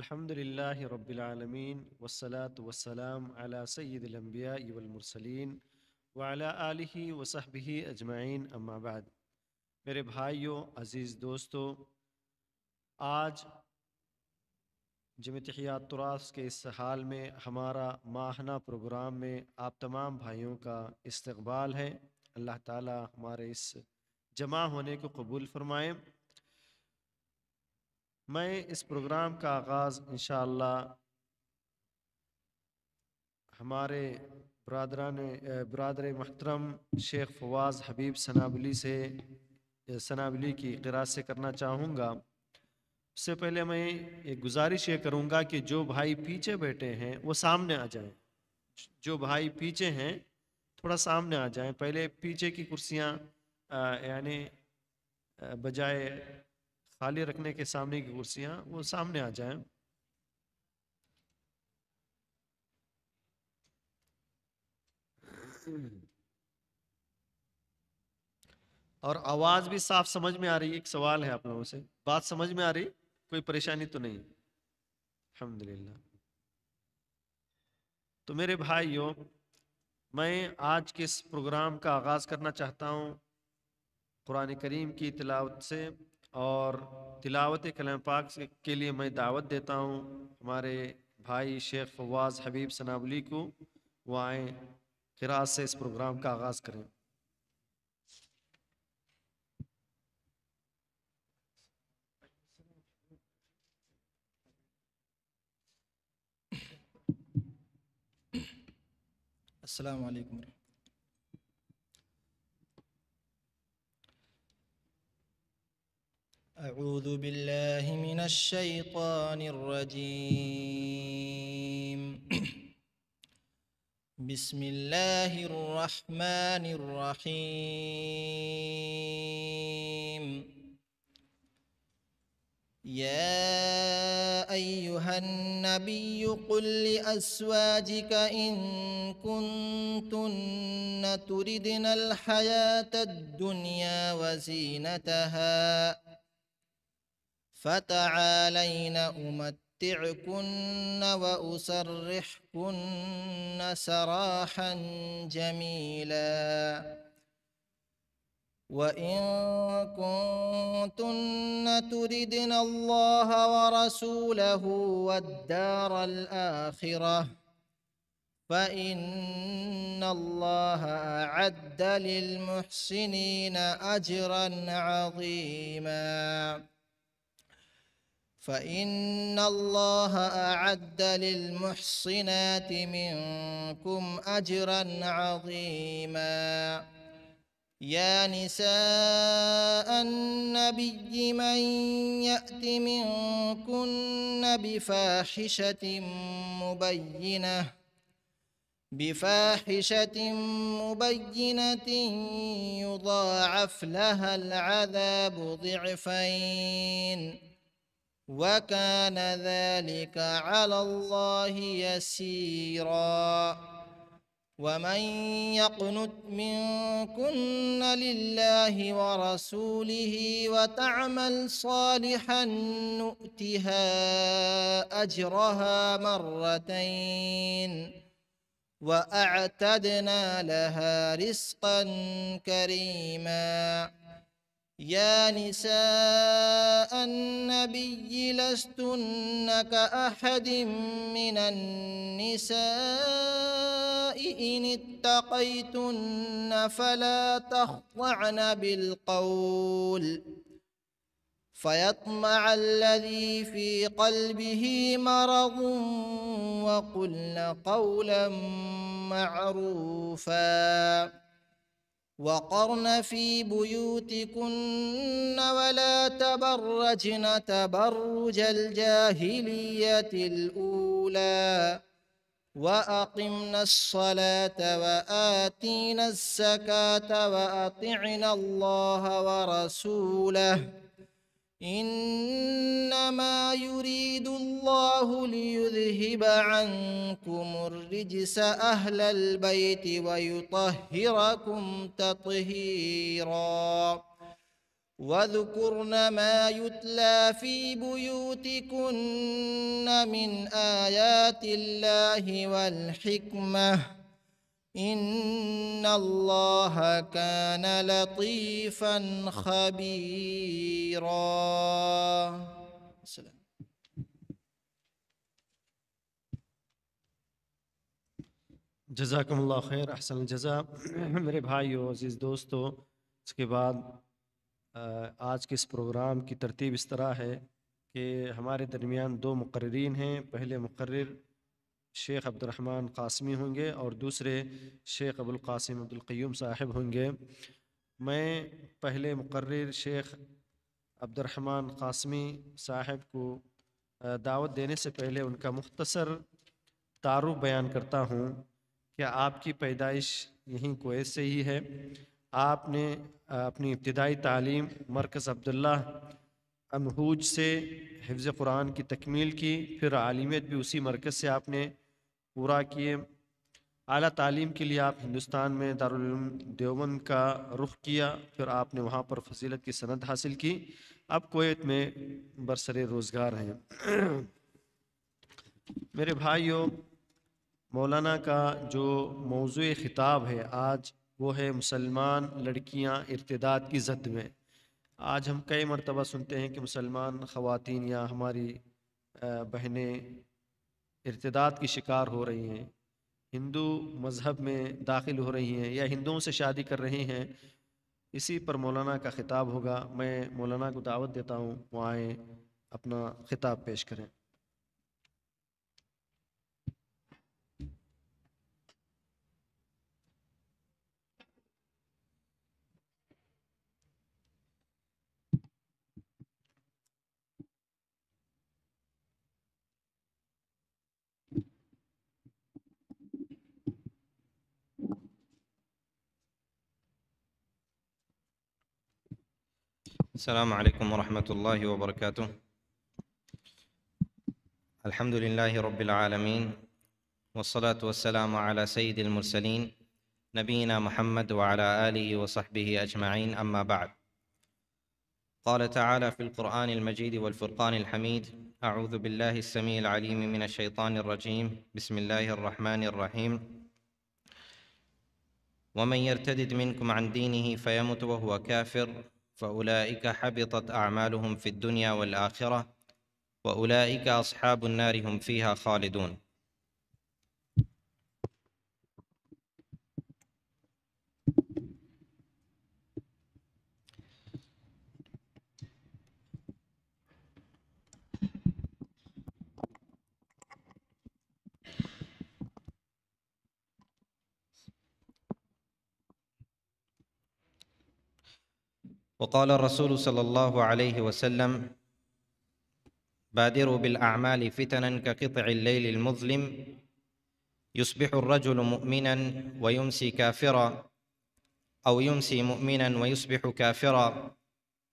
الحمد لله رب العالمين والصلاة अला على سيد الأنبياء والمرسلين وعلى آله وصحبه أجمعين أما अजमाइन मेरे भाइयों अज़ीज़ दोस्तों आज जमतियात तुरास के इस हाल में हमारा माहना प्रोग्राम में आप तमाम भाइयों का इस्तबाल है अल्लाह ताला हमारे इस जमा होने को कबूल फरमाएँ मैं इस प्रोग्राम का आगाज़ इन हमारे बरदरान बरदर महतरम शेख फवाज हबीब सनाबली से सनाबली की किरात से करना चाहूँगा उससे पहले मैं एक गुजारिश ये करूँगा कि जो भाई पीछे बैठे हैं वो सामने आ जाएं जो भाई पीछे हैं थोड़ा सामने आ जाएं पहले पीछे की कुर्सियाँ यानी बजाय खाली रखने के सामने की कुर्सियां वो सामने आ जाएं और आवाज भी साफ समझ में आ रही है एक सवाल है आप लोगों से बात समझ में आ रही कोई परेशानी तो नहीं अल्हम्दुलिल्लाह तो मेरे भाइयों मैं आज के इस प्रोग्राम का आगाज़ करना चाहता हूँ कुरान करीम की तलावत से और तिलावत कलम पाक के लिए मैं दावत देता हूँ हमारे भाई शेख फवाज हबीब सनावली को वो आए खराज से इस प्रोग्राम का आगाज़ करें अस्सलाम वालेकुम أعوذ بالله من الشيطان الرجيم بسم الله الرحمن الرحيم يا أيها النبي قل لأزواجك إن كنتن تردن الحياة الدنيا وزينتها فتعالين أمتعكن وأسرحكن سراحا جميلا وإن كنتن تردن الله ورسوله والدار الآخرة فإن الله أعد للمحسنين أجرا عظيماً فإن الله أعد للمحصنات منكم أجرا عظيما يا نساء النبي من يأت منكن بفاحشة مبينة بفاحشة مبينة يضاعف لها العذاب ضعفين وكان ذلك على الله يسيرا ومن يقنت منكن لله ورسوله وتعمل صالحا نؤتها اجرها مرتين واعتدنا لها رزقا كريما يا نساء النبي لستن كأحد من النساء إن اتقيتن فلا تخضعن بالقول فيطمع الذي في قلبه مرض وقلن قولا معروفا وقرن في بيوتكن ولا تبرجن تبرج الجاهلية الأولى وأقمنا الصلاة وآتينا الزكاة وأطعنا الله ورسوله إنما يريد الله ليذهب عنكم الرجس أهل البيت ويطهركم تطهيراً واذكرن ما يتلى في بيوتكن من آيات الله والحكمة إن الله كان لطيفا خبيرا जजाकम खैर अहसन जजा मेरे भाई और अज़ीज़ दोस्तों इसके बाद आज के इस प्रोग्राम की तरतीब इस तरह है कि हमारे दरमियान दो मुकर्रीन हैं पहले मुकर्र शेख अब्दुलरहमान कासमी होंगे और दूसरे शेख अब्दुल अब्दुलकयूम साहिब होंगे मैं पहले मुकर्र शेख अब्दुलरहमान कासमी साहब को दावत देने से पहले उनका मुख्तसर तारुफ बयान करता हूँ कि आपकी पैदाइश यहीं कोयत से ही है आपने अपनी इब्तदाई तालीम मरकज़ अब्दुल्ला अमहूज से हिफ्ज़ कुरान की तकमील की फिर आलिमियत भी उसी मरकज़ से आपने पूरा किए अली तालीम के लिए आप हिंदुस्तान में दारुम देवबंद का रुख किया फिर आपने वहाँ पर फजीलत की सनद हासिल की अब कोत में बरसर रोज़गार हैं मेरे भाइयों मौलाना का जो मौजू ख़िताब है आज वो है मुसलमान लड़कियाँ इर्तदाद की जद में आज हम कई मरतबा सुनते हैं कि मुसलमान ख़वान या हमारी बहनें इरतदाद की शिकार हो रही हैं हिंदू मज़हब में दाखिल हो रही हैं या हिंदुओं से शादी कर रहे हैं इसी पर मौलाना का ख़िताब होगा मैं मौलाना को दावत देता हूँ वो आए अपना ख़िताब पेश करें السلام عليكم ورحمة الله وبركاته الحمد لله رب العالمين والصلاة والسلام على سيد المرسلين نبينا محمد وعلى آله وصحبه أجمعين أما بعد قال تعالى في القرآن المجيد والفرقان الحميد أعوذ بالله السميع العليم من الشيطان الرجيم بسم الله الرحمن الرحيم ومن يرتدد منكم عن دينه فيمت وهو كافر فأولئك حبطت أعمالهم في الدنيا والآخرة وأولئك أصحاب النار هم فيها خالدون وقال الرسول صلى الله عليه وسلم بادروا بالاعمال فتنا كقطع الليل المظلم يصبح الرجل مؤمنا ويمسي كافرا او يمسي مؤمنا ويصبح كافرا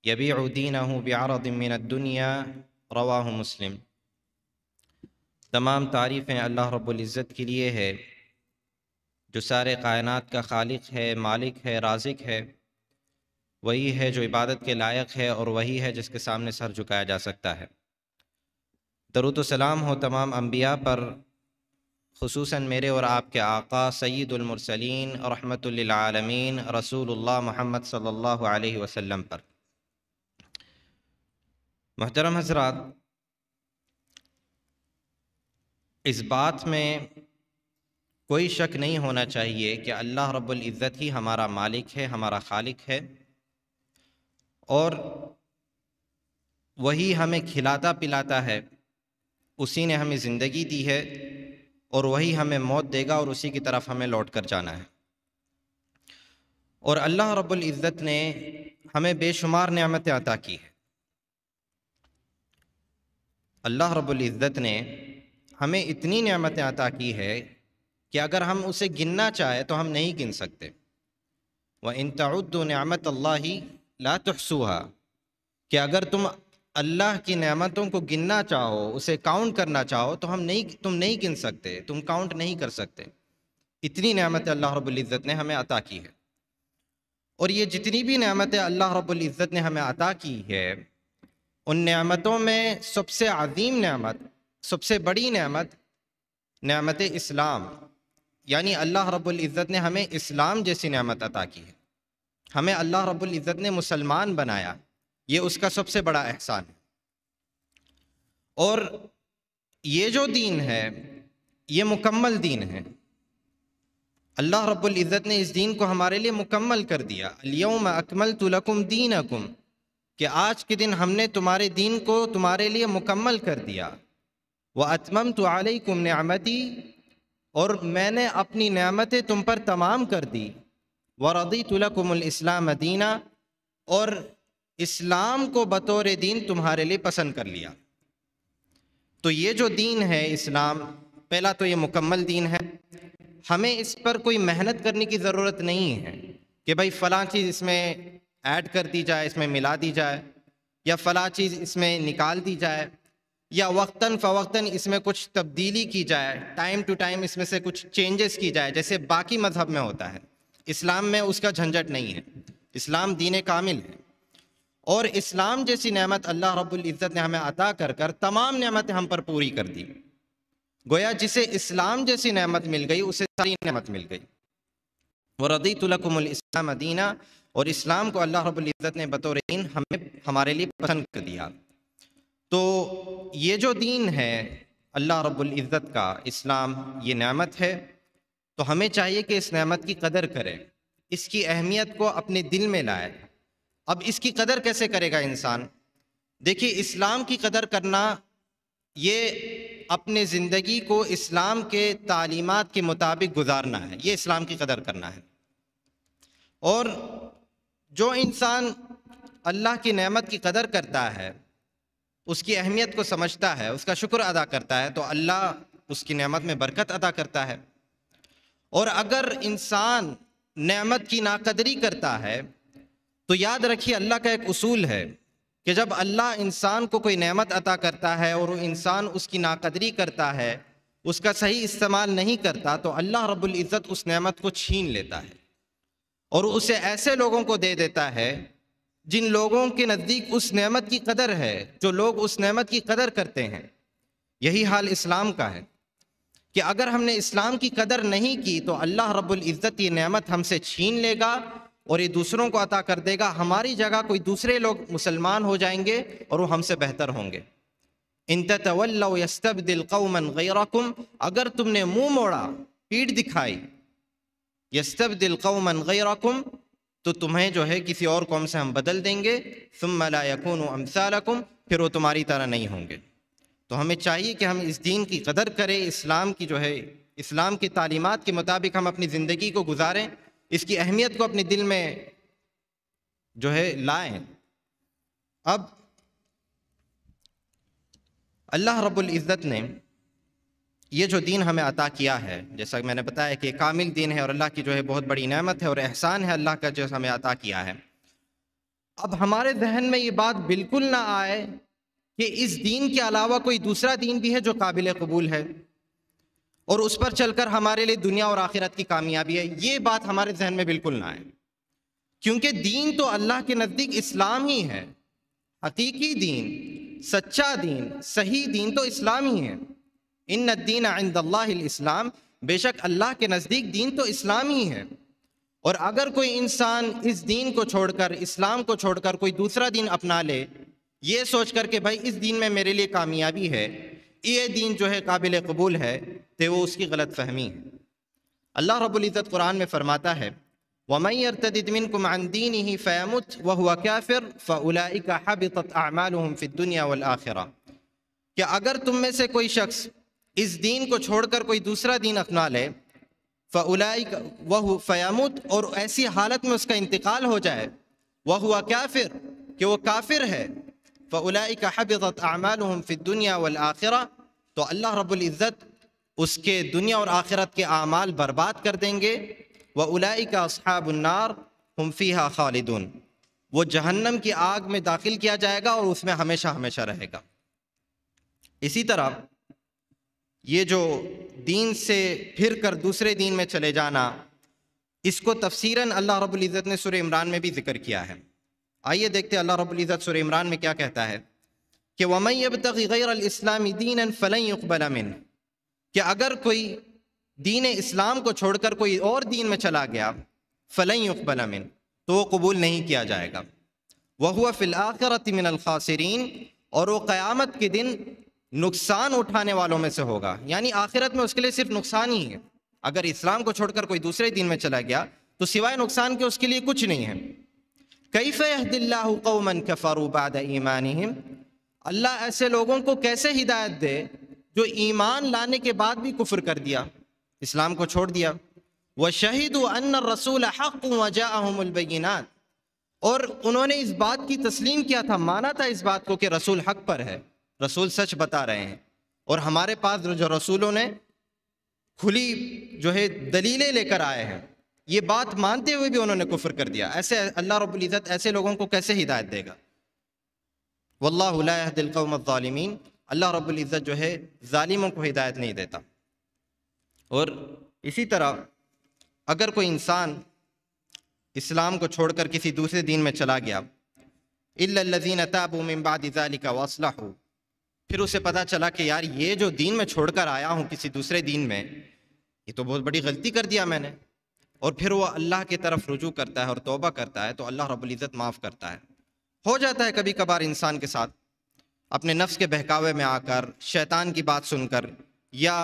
يبيع دينه بعرض من الدنيا رواه مسلم تمام تعریفیں اللہ رب العزت کے لیے ہے جو سارے کائنات کا خالق ہے مالک ہے رازق ہے वही है जो इबादत के लायक है और वही है जिसके सामने सर झुकाया जा सकता है दरुद सलाम हो तमाम अम्बिया पर खसूस मेरे और आपके आका सैदुलमरसलिन रहमतुल्लामीन रसूल महमद सल्ला वसम पर महतरम हजरात इस बात में कोई शक नहीं होना चाहिए कि अल्लाह रब्बुल इज़्ज़त ही हमारा मालिक है हमारा खालिक है और वही हमें खिलाता पिलाता है उसी ने हमें ज़िंदगी दी है और वही हमें मौत देगा और उसी की तरफ हमें लौट कर जाना है और अल्लाह रब्बुल इज़्ज़त ने हमें बेशुमार नियामतें अता की है अल्लाह रब्बुल इज़्ज़त ने हमें इतनी नियामतें अता की है कि अगर हम उसे गिनना चाहें तो हम नहीं गिन सकते व इन तउद्द नियामत अल्लाह ला तुहसूहा कि अगर तुम अल्लाह की नेमतों को गिनना चाहो उसे काउंट करना चाहो तो हम नहीं तुम नहीं गिन सकते तुम काउंट नहीं कर सकते इतनी नेमत अल्लाह रब्ज़त ने हमें अता की है और ये जितनी भी नमतें अल्लाह रब्ज़त ने हमें अता की है उन नेमतों में सबसे अजीम नेमत सबसे बड़ी नेमत नेमत इस्लाम यानी अल्लाह रब्ज़त ने हमें इस्लाम जैसी नेमत अता की है हमें अल्लाह रब्बुल इज़्ज़त ने मुसलमान बनाया ये उसका सबसे बड़ा एहसान है और ये जो दीन है ये मुकम्मल दीन है अल्लाह रब्बुल इज़्ज़त ने इस दीन को हमारे लिए मुकम्मल कर दिया अलियम अकमल तुलकुम दीन अकुम कि आज के दिन हमने तुम्हारे दीन को तुम्हारे लिए मुकम्मल कर दिया वह अतमम तो आलकुम और मैंने अपनी नियामतें तुम पर तमाम कर दी वरदी तुलकुमस्लाम दीना और इस्लाम को बतौर दीन तुम्हारे लिए पसंद कर लिया तो ये जो दीन है इस्लाम पहला तो ये मुकम्मल दीन है हमें इस पर कोई मेहनत करने की ज़रूरत नहीं है कि भाई फ़लाँ चीज़ इसमें ऐड कर दी जाए इसमें मिला दी जाए या फ़लाँ चीज़ इसमें निकाल दी जाए या वक्ता फ़वक्ता इसमें कुछ तब्दीली की जाए टाइम टू टाइम इसमें से कुछ चेंजेस की जाए जैसे बाकी मज़हब में होता है इस्लाम में उसका झंझट नहीं है इस्लाम दीन कामिल है और इस्लाम जैसी नमत अल्लाह इज़्ज़त ने हमें अता कर कर तमाम नेमतें हम पर पूरी कर दी गोया जिसे इस्लाम जैसी नमत मिल गई उसे सारी नमत मिल गई व रदीतलकमलाम दीना और इस्लाम को अल्लाह इज़्ज़त ने बतौर दीन हमें हमारे लिए पसंद कर दिया तो ये जो दीन है अल्लाह इज़्ज़त का इस्लाम ये नमत है तो हमें चाहिए कि इस नेमत की कदर करें इसकी अहमियत को अपने दिल में लाए अब इसकी कदर कैसे करेगा इंसान देखिए इस्लाम की कदर करना ये अपने ज़िंदगी को इस्लाम के तालीमात के मुताबिक गुजारना है ये इस्लाम की कदर करना है और जो इंसान अल्लाह की नेमत की कदर करता है उसकी अहमियत को समझता है उसका शुक्र अदा करता है तो अल्लाह उसकी नेमत में बरकत अदा करता है और अगर इंसान नेमत की नाकदरी करता है तो याद रखिए अल्लाह का एक उसूल है कि जब अल्लाह इंसान को कोई नेमत अता करता है और इंसान उसकी नाकदरी करता है उसका सही इस्तेमाल नहीं करता तो अल्लाह रब्बुल इज़्ज़त उस नेमत को छीन लेता है और उसे ऐसे लोगों को दे देता है जिन लोगों के नज़दीक उस नेमत की कदर है जो लोग उस नेमत की कदर करते हैं यही हाल इस्लाम का है कि अगर हमने इस्लाम की कदर नहीं की तो अल्लाह रब्बुल इज़्ज़त ये नेमत हमसे छीन लेगा और ये दूसरों को अता कर देगा हमारी जगह कोई दूसरे लोग मुसलमान हो जाएंगे और वो हमसे बेहतर होंगे इन तवल्लस्तब दिल कौमन गैरकुम अगर तुमने मुंह मोड़ा पीठ दिखाई यस्तब दिल कौमन गैरकुम तो तुम्हें जो है किसी और कौम से हम बदल देंगे सुम फिर वो तुम्हारी तरह नहीं होंगे तो हमें चाहिए कि हम इस दीन की कदर करें इस्लाम की जो है इस्लाम की तालीमत के मुताबिक हम अपनी ज़िंदगी को गुजारें इसकी अहमियत को अपने दिल में जो है लाएँ अब अल्लाह रब्बुल इज़्ज़त ने ये जो दीन हमें अता किया है जैसा कि मैंने बताया कि कामिल दीन है और अल्लाह की जो है बहुत बड़ी नेमत है और एहसान है अल्लाह का जो हमें अता किया है अब हमारे जहन में ये बात बिल्कुल ना आए कि इस दीन के अलावा कोई दूसरा दीन भी है जो काबिल कबूल है और उस पर चलकर हमारे लिए दुनिया और आखिरत की कामयाबी है ये बात हमारे जहन में बिल्कुल ना आए क्योंकि दीन तो अल्लाह के नज़दीक इस्लाम ही है हकीकी दीन सच्चा दीन सही दीन तो इस्लाम ही है इन दीन आंदल्लाम बेशक अल्लाह के नज़दीक दीन तो इस्लाम ही है और अगर कोई इंसान इस दीन को छोड़कर इस्लाम को छोड़कर कोई दूसरा दीन अपना ले ये सोच करके भाई इस दिन में मेरे लिए कामयाबी है ये दिन जो है काबिल कबूल है तो वो उसकी गलत फहमी है अल्लाह रबुल्ज़त कुरान में फ़रमाता है वमई अरतदिन कुमानदीन ही फ़ैमुत व हुआ क्या फिर फ़लाइका हबित आमालहम फ़िदुनिया अगर तुम में से कोई शख्स इस दीन को छोड़कर कोई दूसरा दीन अपना ले फ़लाइक वह फ़यामुत और ऐसी हालत में उसका इंतकाल हो जाए वह हुआ क्या फिर कि वह काफिर है फ़लाइक हबत अमालहम फ़िदुनिया वलआखिरा तो अल्लाह रबुल्ज़त उसके दुनिया और आखिरत के अमाल बर्बाद कर देंगे व उलाइक असहाबुन्नार हमफिया खालिदून वो जहन्नम की आग में दाखिल किया जाएगा और उसमें हमेशा हमेशा रहेगा इसी तरह ये जो दीन से फिर कर दूसरे दीन में चले जाना इसको तफसीरा अल्लाह रबुल्ज़त ने सुर इमरान में भी जिक्र किया है आइए देखते अल्लाह रब्ज़त सुर इमरान में क्या कहता है कि वमैब तैरलामी दीन फ़लई मिन कि अगर कोई दीन इस्लाम को छोड़कर कोई और दीन में चला गया फ़लई मिन तो वो कबूल नहीं किया जाएगा वह हुआ फ़िलाखरत और वो क़यामत के दिन नुकसान उठाने वालों में से होगा यानी आखिरत में उसके लिए सिर्फ नुकसान ही है अगर इस्लाम को छोड़कर कोई दूसरे दिन में चला गया तो सिवाय नुकसान के उसके लिए कुछ नहीं है कई फ़ैदिल्ला कौमन ईमान अल्लाह ऐसे लोगों को कैसे हिदायत दे जो ईमान लाने के बाद भी कुफर कर दिया इस्लाम को छोड़ दिया व शहीद अन रसूल हक वजाबीनात और उन्होंने इस बात की तस्लीम किया था माना था इस बात को कि रसूल हक पर है रसूल सच बता रहे हैं और हमारे पास जो रसूलों ने खुली जो है दलीलें लेकर आए हैं ये बात मानते हुए भी उन्होंने कुफर कर दिया ऐसे अल्लाह रबुल्ज़त ऐसे लोगों को कैसे हिदायत देगा वल्लादिलकौमलिमीन अल्लाह रबुल्ज़त जो है ालिमों को हिदायत नहीं देता और इसी तरह अगर कोई इंसान इस्लाम को छोड़कर किसी दूसरे दिन में चला गया इल्लज़ीन ताबू मिम्बादाली का वासला हो फिर उसे पता चला कि यार ये जो दीन में छोड़कर आया हूँ किसी दूसरे दीन में ये तो बहुत बड़ी गलती कर दिया मैंने और फिर वो अल्लाह की तरफ रुजू करता है और तोबा करता है तो अल्लाह रब्ज़त माफ़ करता है हो जाता है कभी कभार इंसान के साथ अपने नफ्स के बहकावे में आकर शैतान की बात सुनकर या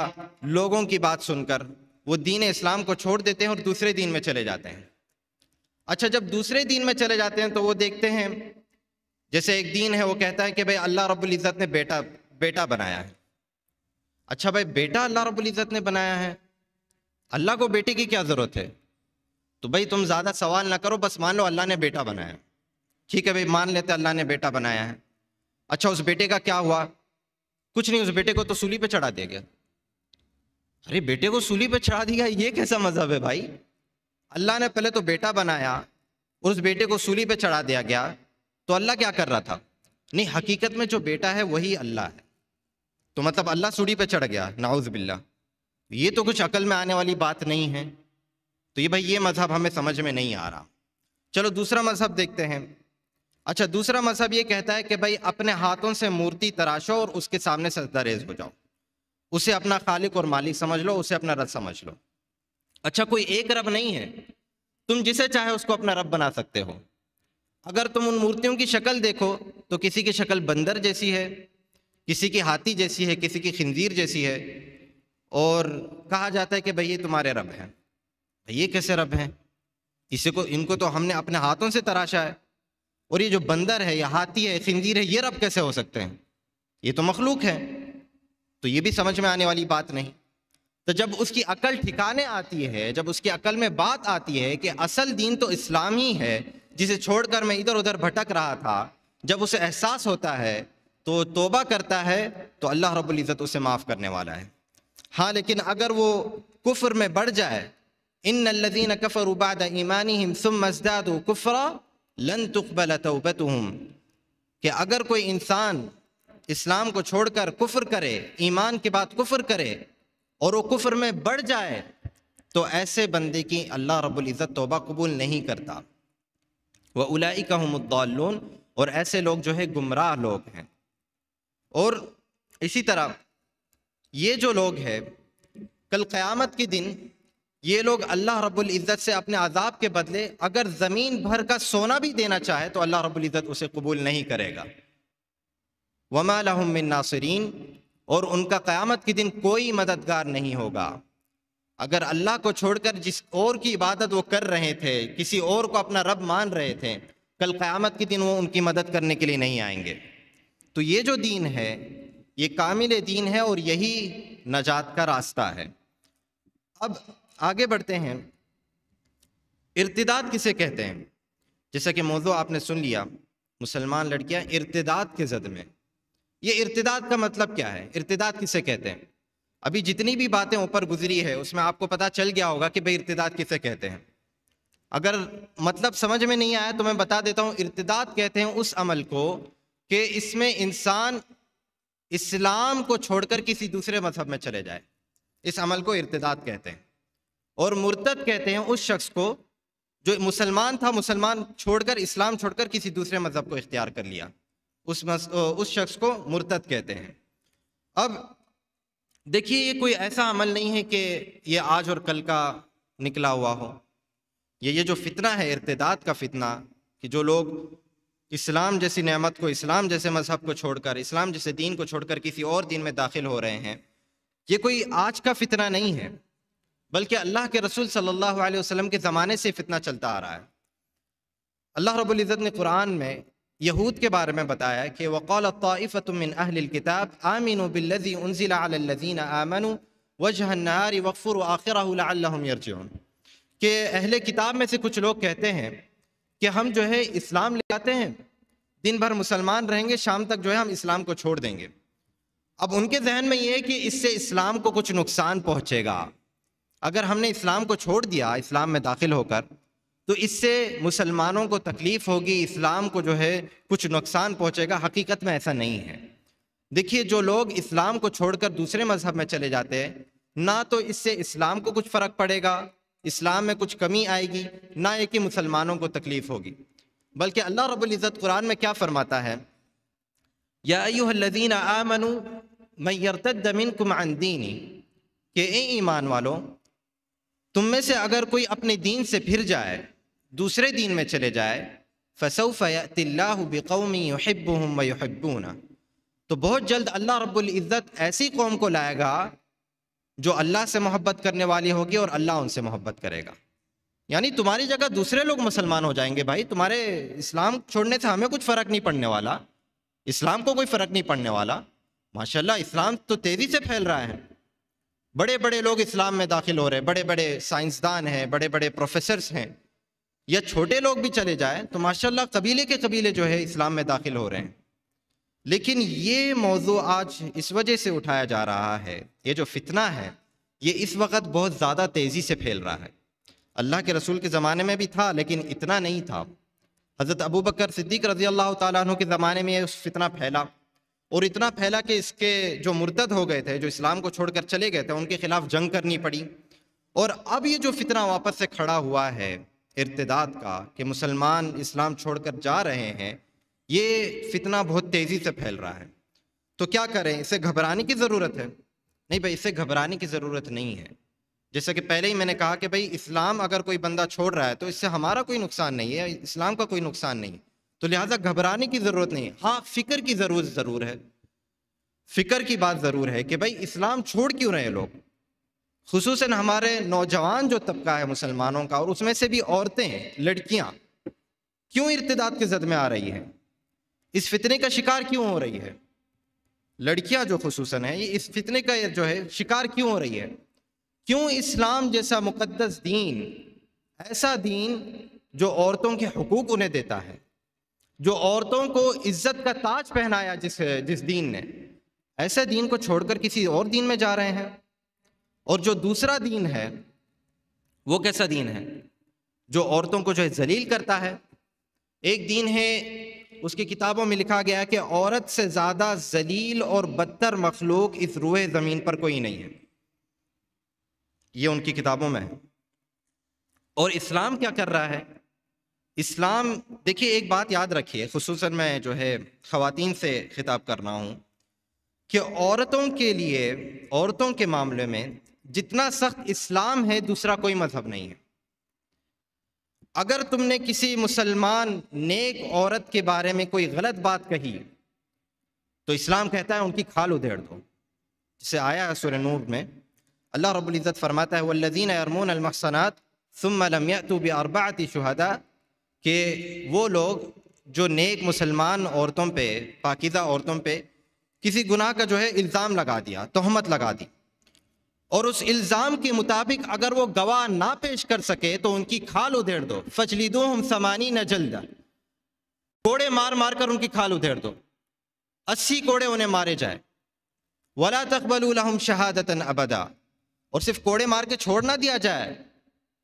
लोगों की बात सुनकर वो दीन इस्लाम को छोड़ देते हैं और दूसरे दिन में चले जाते हैं अच्छा जब दूसरे दिन में चले जाते हैं तो वो देखते हैं जैसे एक दिन है वो कहता है कि भाई अल्लाह रब्ज़त ने बेटा बेटा बनाया है अच्छा भाई बेटा अल्लाह रब्ज़त ने बनाया है अल्लाह को बेटे की क्या ज़रूरत है तो भाई तुम ज़्यादा सवाल ना करो बस मान लो अल्लाह ने बेटा बनाया ठीक है भाई मान लेते अल्लाह ने बेटा बनाया है अच्छा उस बेटे का क्या हुआ कुछ नहीं उस बेटे को तो सूली पे चढ़ा दिया गया अरे बेटे को सूली पे चढ़ा दिया ये कैसा मजहब है भाई अल्लाह ने पहले तो बेटा बनाया और उस बेटे को सूली पे चढ़ा दिया गया तो अल्लाह क्या कर रहा था नहीं हकीकत में जो बेटा है वही अल्लाह है तो मतलब अल्लाह सूली पे चढ़ गया नाउज बिल्ला ये तो कुछ अकल में आने वाली बात नहीं है तो ये भाई ये मज़हब हमें समझ में नहीं आ रहा चलो दूसरा मज़हब देखते हैं अच्छा दूसरा मज़हब ये कहता है कि भाई अपने हाथों से मूर्ति तराशो और उसके सामने सजदा हो जाओ उसे अपना खालिक और मालिक समझ लो उसे अपना रब समझ लो अच्छा कोई एक रब नहीं है तुम जिसे चाहे उसको अपना रब बना सकते हो अगर तुम उन मूर्तियों की शक्ल देखो तो किसी की शक्ल बंदर जैसी है किसी की हाथी जैसी है किसी की खंजीर जैसी है और कहा जाता है कि भाई ये तुम्हारे रब हैं ये कैसे रब हैं इसे को इनको तो हमने अपने हाथों से तराशा है और ये जो बंदर है या हाथी है खिंजीर है ये रब कैसे हो सकते हैं ये तो मखलूक है तो ये भी समझ में आने वाली बात नहीं तो जब उसकी अकल ठिकाने आती है जब उसकी अकल में बात आती है कि असल दीन तो इस्लाम ही है जिसे छोड़कर मैं इधर उधर भटक रहा था जब उसे एहसास होता है तो तोबा करता है तो अल्लाह रब्ज़त उसे माफ़ करने वाला है हाँ लेकिन अगर वो कुफ्र में बढ़ जाए इन लदीन कफ़र उबाद ईमानी हम सुम मजदाद कुफ़रा लन तकबल तोबत कि अगर कोई इंसान इस्लाम को छोड़कर कुफर करे ईमान के बाद कुफर करे और वो कुफर में बढ़ जाए तो ऐसे बंदे की अल्लाह रबुल्ज़त तोबा कबूल नहीं करता वह उलाई कहमुद्दालून और ऐसे लोग जो है गुमराह लोग हैं और इसी तरह ये जो लोग हैं कल क़यामत के दिन ये लोग अल्लाह रब्बुल इज़्ज़त से अपने आज़ाब के बदले अगर ज़मीन भर का सोना भी देना चाहे तो अल्लाह रब्बुल इज़्ज़त उसे कबूल नहीं करेगा वमा लहुम मिन नासरीन और उनका क़यामत के दिन कोई मददगार नहीं होगा अगर अल्लाह को छोड़कर जिस और की इबादत वो कर रहे थे किसी और को अपना रब मान रहे थे कल क़्यामत के दिन वो उनकी मदद करने के लिए नहीं आएंगे तो ये जो दीन है ये कामिल दीन है और यही नजात का रास्ता है अब आगे बढ़ते हैं इर्तदाद किसे कहते हैं जैसा कि मौजू आपने सुन लिया मुसलमान लड़कियां इर्तदाद के जद में ये इर्तदाद का मतलब क्या है इर्तदाद किसे कहते हैं अभी जितनी भी बातें ऊपर गुजरी है उसमें आपको पता चल गया होगा कि भाई इर्तदाद किसे कहते हैं अगर मतलब समझ में नहीं आया तो मैं बता देता हूँ इर्तदाद कहते हैं उस अमल को कि इसमें इंसान इस्लाम को छोड़कर किसी दूसरे मजहब में चले जाए इस अमल को इर्तदाद कहते हैं और मुर्तद कहते हैं उस शख्स को जो मुसलमान था मुसलमान छोड़कर इस्लाम छोड़कर किसी दूसरे मज़हब को इख्तियार कर लिया उस मस, उस शख्स को मुर्तद कहते हैं अब देखिए ये कोई ऐसा अमल नहीं है कि ये आज और कल का निकला हुआ हो ये ये जो फितना है इर्तदाद का फितना कि जो लोग इस्लाम जैसी नेमत को इस्लाम जैसे मज़हब को छोड़कर इस्लाम जैसे दीन को छोड़कर किसी और दीन में दाखिल हो रहे हैं ये कोई आज का फितना नहीं है बल्कि अल्लाह के रसूल सल्लल्लाहु अलैहि वसल्लम के ज़माने से फितना चलता आ रहा है अल्लाह रब्बुल इज़्ज़त ने कुरान में यहूद के बारे में बताया कि वक़ौल ताइफ़तमिन किताब आमिन बिल्लज़ी उनज़िलाजीन आमनु वजहनारी वफ़ुर आखिर यरजन कि अहल किताब में से कुछ लोग कहते हैं कि हम जो है इस्लाम ले आते हैं दिन भर मुसलमान रहेंगे शाम तक जो है हम इस्लाम को छोड़ देंगे अब उनके जहन में ये है कि इससे इस्लाम को कुछ नुकसान पहुँचेगा अगर हमने इस्लाम को छोड़ दिया इस्लाम में दाखिल होकर तो इससे मुसलमानों को तकलीफ़ होगी इस्लाम को जो है कुछ नुकसान पहुँचेगा हकीकत में ऐसा नहीं है देखिए जो लोग इस्लाम को छोड़कर दूसरे मज़हब में चले जाते हैं ना तो इससे इस्लाम को कुछ फ़र्क पड़ेगा इस्लाम में कुछ कमी आएगी ना एक ही मुसलमानों को तकलीफ़ होगी बल्कि अल्लाह रबुल्ज़त कुरान में क्या फ़रमाता है यादीन आमनु मैरतमिन कुमानदीनी के ईमान वालों तुम में से अगर कोई अपने दीन से फिर जाए दूसरे दीन में चले जाए फ़सौफ़तिल्लाबीक़ौमीबूना तो बहुत जल्द अल्लाह रब्ज़त ऐसी कौम को लाएगा जो अल्लाह से मोहब्बत करने वाली होगी और अल्लाह उनसे मोहब्बत करेगा यानी तुम्हारी जगह दूसरे लोग मुसलमान हो जाएंगे भाई तुम्हारे इस्लाम छोड़ने से हमें कुछ फ़र्क नहीं पड़ने वाला इस्लाम को कोई फ़र्क नहीं पड़ने वाला माशाल्लाह इस्लाम तो तेज़ी से फैल रहा है बड़े बड़े लोग इस्लाम में दाखिल हो रहे हैं बड़े बड़े साइंसदान हैं बड़े बड़े प्रोफेसर्स हैं या छोटे लोग भी चले जाए तो माशाल्लाह कबीले के कबीले जो है इस्लाम में दाखिल हो रहे हैं लेकिन ये मौजू आज इस वजह से उठाया जा रहा है ये जो फितना है ये इस वक्त बहुत ज़्यादा तेज़ी से फैल रहा है अल्लाह के रसूल के ज़माने में भी था लेकिन इतना नहीं था हज़रत अबू बकर सिद्दीक रज़ी अल्लाह तु के ज़माने में उस फितना फैला और इतना फैला कि इसके जो मुर्तद हो गए थे जो इस्लाम को छोड़कर चले गए थे उनके खिलाफ जंग करनी पड़ी और अब ये जो फितना वापस से खड़ा हुआ है इर्तदाद का कि मुसलमान इस्लाम छोड़कर जा रहे हैं ये फितना बहुत तेज़ी से फैल रहा है तो क्या करें इसे घबराने की ज़रूरत है नहीं भाई इसे घबराने की ज़रूरत नहीं है जैसे कि पहले ही मैंने कहा कि भाई इस्लाम अगर कोई बंदा छोड़ रहा है तो इससे हमारा कोई नुकसान नहीं है इस्लाम का कोई नुकसान नहीं है तो लिहाजा घबराने की ज़रूरत नहीं हाँ फ़िक्र की ज़रूरत ज़रूर है फ़िक्र की बात ज़रूर है कि भाई इस्लाम छोड़ क्यों रहे लोग खसूस हमारे नौजवान जो तबका है मुसलमानों का और उसमें से भी औरतें लड़कियाँ क्यों इर्तदाद के जद में आ रही है इस फितने का शिकार क्यों हो रही है लड़कियां जो खसूस है ये इस फितने का जो है शिकार क्यों हो रही है क्यों इस्लाम जैसा मुकदस दीन ऐसा दीन जो औरतों के हकूक़ उन्हें देता है जो औरतों को इज्जत का ताज पहनाया जिस जिस दीन ने ऐसे दीन को छोड़कर किसी और दीन में जा रहे हैं और जो दूसरा दीन है वो कैसा दीन है जो औरतों को जो है जलील करता है एक दीन है उसकी किताबों में लिखा गया कि औरत से ज़्यादा जलील और बदतर मखलूक इस रूए ज़मीन पर कोई नहीं है ये उनकी किताबों में है और इस्लाम क्या कर रहा है इस्लाम देखिए एक बात याद रखिए खसूस मैं जो है ख़वातीन से ख़िताब कर रहा हूँ कि औरतों के लिए औरतों के मामले में जितना सख्त इस्लाम है दूसरा कोई मज़हब नहीं है अगर तुमने किसी मुसलमान नेक औरत के बारे में कोई गलत बात कही तो इस्लाम कहता है उनकी खाल उधेड़ दो जिसे आया है सुर नूर में अल्लाह रबुल्ज़त फरमाता है वल्लिन अरमोन अलमसनात सुम तो अरबाती शहदा कि वो लोग जो नेक मुसलमान औरतों पे पाकिदा औरतों पे किसी गुनाह का जो है इल्ज़ाम लगा दिया तहमत लगा दी और उस इल्ज़ाम के मुताबिक अगर वो गवाह ना पेश कर सके तो उनकी खाल उधेड़ दो दो हम समानी न जल्दा कोड़े मार मार कर उनकी खाल उधेड़ दो अस्सी कोड़े उन्हें मारे जाए वला तकबल शहादतन अबदा और सिर्फ कोड़े मार के छोड़ ना दिया जाए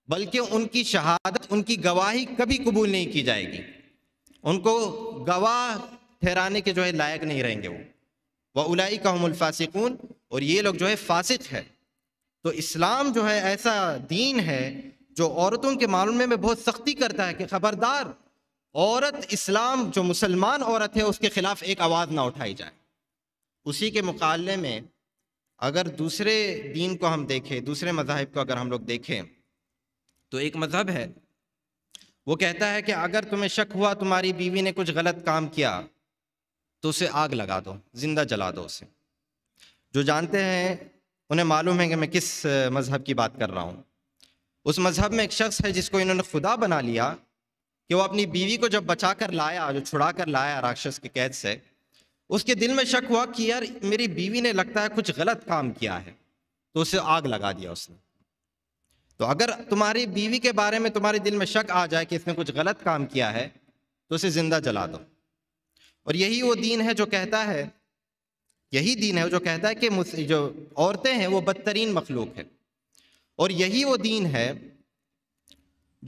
बल्कि उनकी शहादत उनकी गवाही कभी कबूल नहीं की जाएगी उनको गवाह ठहराने के जो है लायक नहीं रहेंगे वो वह उलाई कहमुलफासिकून और ये लोग जो है फासिक है तो इस्लाम जो है ऐसा दीन है जो औरतों के मामले में बहुत सख्ती करता है कि खबरदार औरत इस्लाम जो मुसलमान औरत है उसके खिलाफ एक आवाज़ ना उठाई जाए उसी के मुकाले में अगर दूसरे दीन को हम देखें दूसरे मजाहब को अगर हम लोग देखें तो एक मज़हब है वो कहता है कि अगर तुम्हें शक हुआ तुम्हारी बीवी ने कुछ गलत काम किया तो उसे आग लगा दो ज़िंदा जला दो उसे जो जानते हैं उन्हें मालूम है कि मैं किस मज़हब की बात कर रहा हूँ उस मज़हब में एक शख्स है जिसको इन्होंने खुदा बना लिया कि वो अपनी बीवी को जब बचा कर लाया जो छुड़ा कर लाया राक्षस के कैद से उसके दिल में शक हुआ कि यार मेरी बीवी ने लगता है कुछ गलत काम किया है तो उसे आग लगा दिया उसने तो अगर तुम्हारी बीवी के बारे में तुम्हारे दिल में शक आ जाए कि इसने कुछ गलत काम किया है तो उसे ज़िंदा जला दो और यही वो दीन है जो कहता है यही दीन है जो कहता है कि जो औरतें हैं वो बदतरीन मखलूक है और यही वो दीन है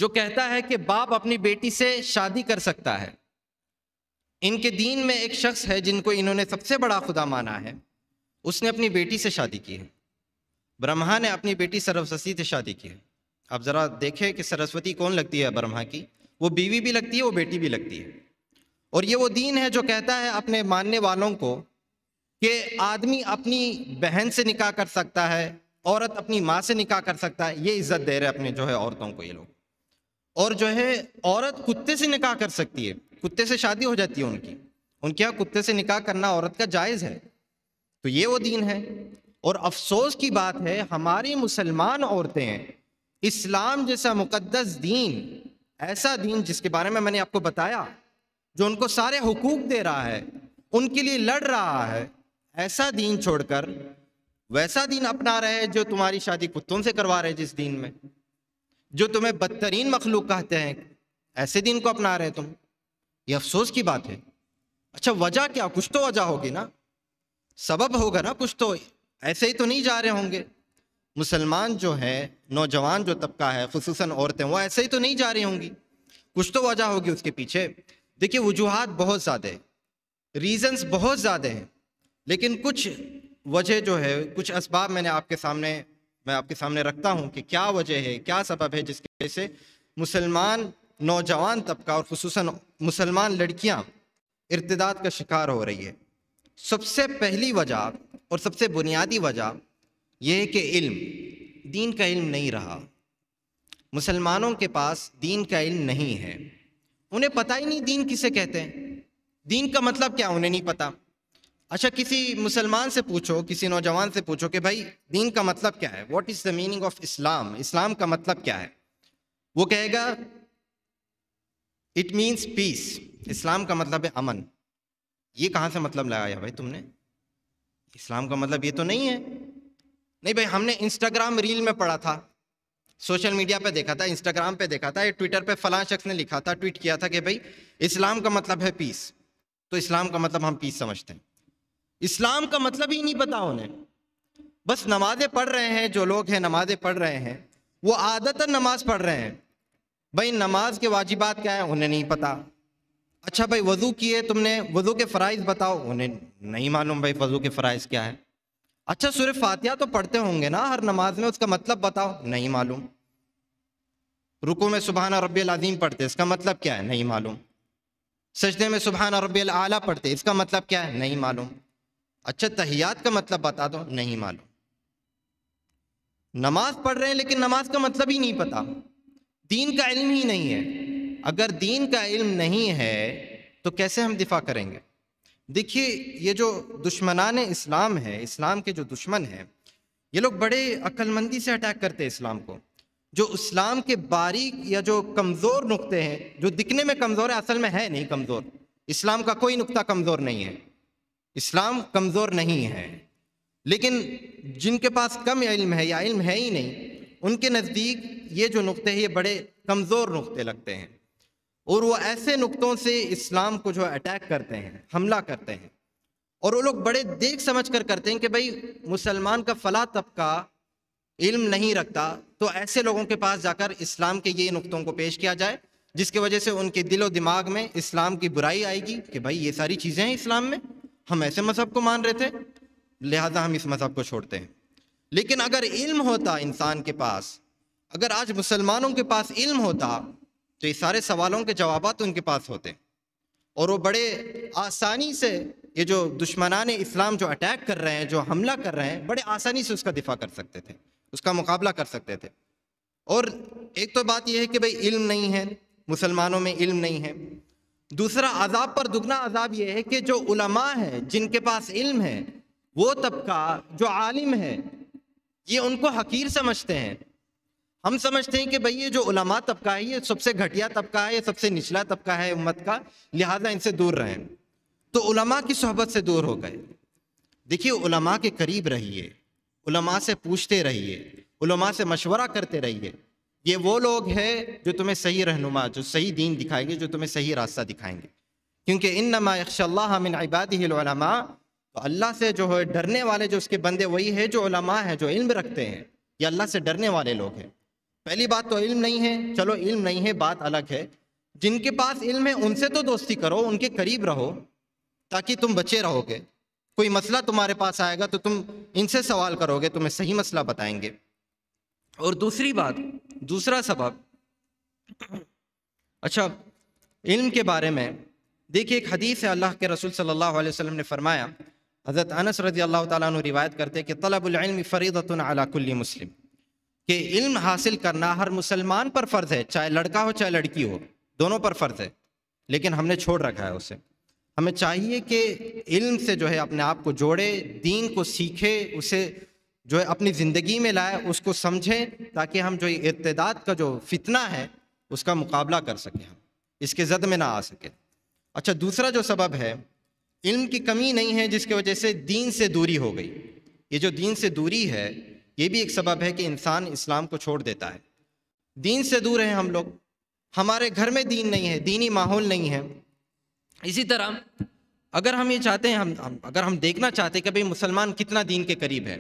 जो कहता है कि बाप अपनी बेटी से शादी कर सकता है इनके दीन में एक शख्स है जिनको इन्होंने सबसे बड़ा खुदा माना है उसने अपनी बेटी से शादी की है ब्रह्मा ने अपनी बेटी सरस्वती से शादी की है अब ज़रा देखें कि सरस्वती कौन लगती है ब्रह्मा की वो बीवी भी लगती है वो बेटी भी लगती है और ये वो दीन है जो कहता है अपने मानने वालों को कि आदमी अपनी बहन से निकाह कर सकता है औरत अपनी माँ से निकाह कर सकता है ये इज्जत दे रहे अपने जो है औरतों को ये लोग और जो है औरत कुत्ते से निकाह कर सकती है कुत्ते से शादी हो जाती है उनकी उनके यहाँ कुत्ते से निकाह करना औरत का जायज़ है तो ये वो दीन है और अफसोस की बात है हमारी मुसलमान औरतें इस्लाम जैसा मुकद्दस दीन ऐसा दीन जिसके बारे में मैंने आपको बताया जो उनको सारे हकूक दे रहा है उनके लिए लड़ रहा है ऐसा दीन छोड़कर वैसा दीन अपना रहे हैं जो तुम्हारी शादी कुत्तों से करवा रहे जिस दीन में जो तुम्हें बदतरीन मखलूक कहते हैं ऐसे दीन को अपना रहे तुम ये अफसोस की बात है अच्छा वजह क्या कुछ तो वजह होगी ना सबब होगा ना कुछ तो ऐसे ही तो नहीं जा रहे होंगे मुसलमान जो है नौजवान जो तबका है खसूस औरतें वो ऐसे ही तो नहीं जा रही होंगी कुछ तो वजह होगी उसके पीछे देखिए वजूहत बहुत ज़्यादा है रीज़न्स बहुत ज़्यादा हैं लेकिन कुछ वजह जो है कुछ इसबाब मैंने आपके सामने मैं आपके सामने रखता हूँ कि क्या वजह है क्या सबब है जिसकी वजह से मुसलमान नौजवान तबका और खसूस मुसलमान लड़कियाँ इरतदाद का शिकार हो रही है सबसे पहली वजह और सबसे बुनियादी वजह यह कि इल्म दीन का इल्म नहीं रहा मुसलमानों के पास दीन का इल्म नहीं है उन्हें पता ही नहीं दीन किसे कहते हैं दीन का मतलब क्या उन्हें नहीं पता अच्छा किसी मुसलमान से पूछो किसी नौजवान से पूछो कि भाई दीन का मतलब क्या है what is the meaning of Islam इस्लाम का मतलब क्या है वो कहेगा इट मीन्स पीस इस्लाम का मतलब है अमन ये कहाँ से मतलब लगाया भाई तुमने इस्लाम का मतलब ये तो नहीं है नहीं भाई हमने इंस्टाग्राम रील में पढ़ा था सोशल मीडिया पे देखा था इंस्टाग्राम पे देखा था या ट्विटर पे फलां शख्स ने लिखा था ट्वीट किया था कि भाई इस्लाम का मतलब है पीस तो इस्लाम का मतलब हम पीस समझते हैं इस्लाम का मतलब ही नहीं पता उन्हें बस नमाजें पढ़ रहे हैं जो लोग हैं नमाजें पढ़ रहे हैं वो आदतन नमाज पढ़ रहे हैं भाई नमाज के वाजिबात क्या है उन्हें नहीं पता अच्छा भाई वज़ू किए तुमने वज़ू के फ़राइज़ बताओ उन्हें नहीं मालूम भाई वज़ू के फ़राइज़ क्या है अच्छा सूर्य फातिहा तो पढ़ते होंगे ना हर नमाज में उसका मतलब बताओ नहीं मालूम रुको में सुबहाना रबी अजीम पढ़ते इसका मतलब क्या है नहीं मालूम सजदे में सुबहाना रबी आला पढ़ते इसका मतलब क्या है नहीं मालूम अच्छा तहियात का मतलब बता दो नहीं मालूम नमाज पढ़ रहे हैं लेकिन नमाज का मतलब ही नहीं पता दीन का इल्म ही नहीं है अगर दीन का इल्म नहीं है तो कैसे हम दिफा करेंगे देखिए ये जो दुश्मनान इस्लाम है इस्लाम के जो दुश्मन हैं ये लोग बड़े अक्लमंदी से अटैक करते हैं इस्लाम को जो इस्लाम के बारीक या जो कमज़ोर नुक्ते हैं जो दिखने में कमज़ोर है असल में है नहीं कमज़ोर इस्लाम का कोई नुक्ता कमज़ोर नहीं है इस्लाम कमज़ोर नहीं है लेकिन जिनके पास कम इल्म है या इल्म है ही नहीं उनके नज़दीक ये जो नुक्ते हैं ये बड़े कमज़ोर नुक्ते लगते हैं और वो ऐसे नुक्तों से इस्लाम को जो अटैक करते हैं हमला करते हैं और वो लोग बड़े देख समझ कर करते हैं कि भाई मुसलमान का फला तबका इल्म नहीं रखता तो ऐसे लोगों के पास जाकर इस्लाम के ये नुक्तों को पेश किया जाए जिसकी वजह से उनके दिलो दिमाग में इस्लाम की बुराई आएगी कि भाई ये सारी चीज़ें हैं इस्लाम में हम ऐसे मज़हब को मान रहे थे लिहाजा हम इस मज़हब को छोड़ते हैं लेकिन अगर इल्म होता इंसान के पास अगर आज मुसलमानों के पास इल्म होता तो ये सारे सवालों के जवाब उनके पास होते हैं और वो बड़े आसानी से ये जो दुश्मनान इस्लाम जो अटैक कर रहे हैं जो हमला कर रहे हैं बड़े आसानी से उसका दिफा कर सकते थे उसका मुकाबला कर सकते थे और एक तो बात यह है कि भाई इल्म नहीं है मुसलमानों में इल्म नहीं है दूसरा अजाब पर दुगना अजाब यह है कि जो उलमा है जिनके पास इल्म है वो तबका जो आलिम है ये उनको हकीर समझते हैं हम समझते हैं कि भाई ये जो उलमा तबका है ये सबसे घटिया तबका है ये सबसे निचला तबका है उम्मत का लिहाजा इनसे दूर रहें तो उलमा की सोहबत से दूर हो गए देखिए उलमा के करीब रहिए उलमा से पूछते रहिए उलमा से मशवरा करते रहिए ये वो लोग हैं जो तुम्हें सही रहनुमा जो सही दीन दिखाएंगे जो तुम्हें सही रास्ता दिखाएंगे क्योंकि इन नमा यक्षमिन इबादमा तो अल्लाह से जो है डरने वाले जो उसके बंदे वही है जो उलमा है जो इल्म रखते हैं ये अल्लाह से डरने वाले लोग हैं पहली बात तो इल्म नहीं है चलो इल्म नहीं है बात अलग है जिनके पास इल्म है उनसे तो दोस्ती करो उनके करीब रहो ताकि तुम बचे रहोगे कोई मसला तुम्हारे पास आएगा तो तुम इनसे सवाल करोगे तुम्हें सही मसला बताएंगे और दूसरी बात दूसरा सबक अच्छा इल्म के बारे में देखिए एक हदीस है अल्लाह के रसूल सल्लल्लाहु अलैहि वसल्लम ने फरमाया हज़रत अनस रजी अल्लाह तला रिवायत करते कि तलबुल फ़रीदतन अला कुल्ली मुस्लिम कि इल्म हासिल करना हर मुसलमान पर फ़र्ज़ है चाहे लड़का हो चाहे लड़की हो दोनों पर फ़र्ज़ है लेकिन हमने छोड़ रखा है उसे हमें चाहिए कि इल्म से जो है अपने आप को जोड़े दीन को सीखे उसे जो है अपनी ज़िंदगी में लाए उसको समझें ताकि हम जो इतदाद का जो फितना है उसका मुकाबला कर सकें हम इसके जद में ना आ सके अच्छा दूसरा जो सबब है इल्म की कमी नहीं है जिसकी वजह से दीन से दूरी हो गई ये जो दीन से दूरी है ये भी एक सबब है कि इंसान इस्लाम को छोड़ देता है दीन से दूर हैं हम लोग हमारे घर में दीन नहीं है दीनी माहौल नहीं है इसी तरह अगर हम ये चाहते हैं हम, हम अगर हम देखना चाहते हैं कि भाई मुसलमान कितना दीन के करीब है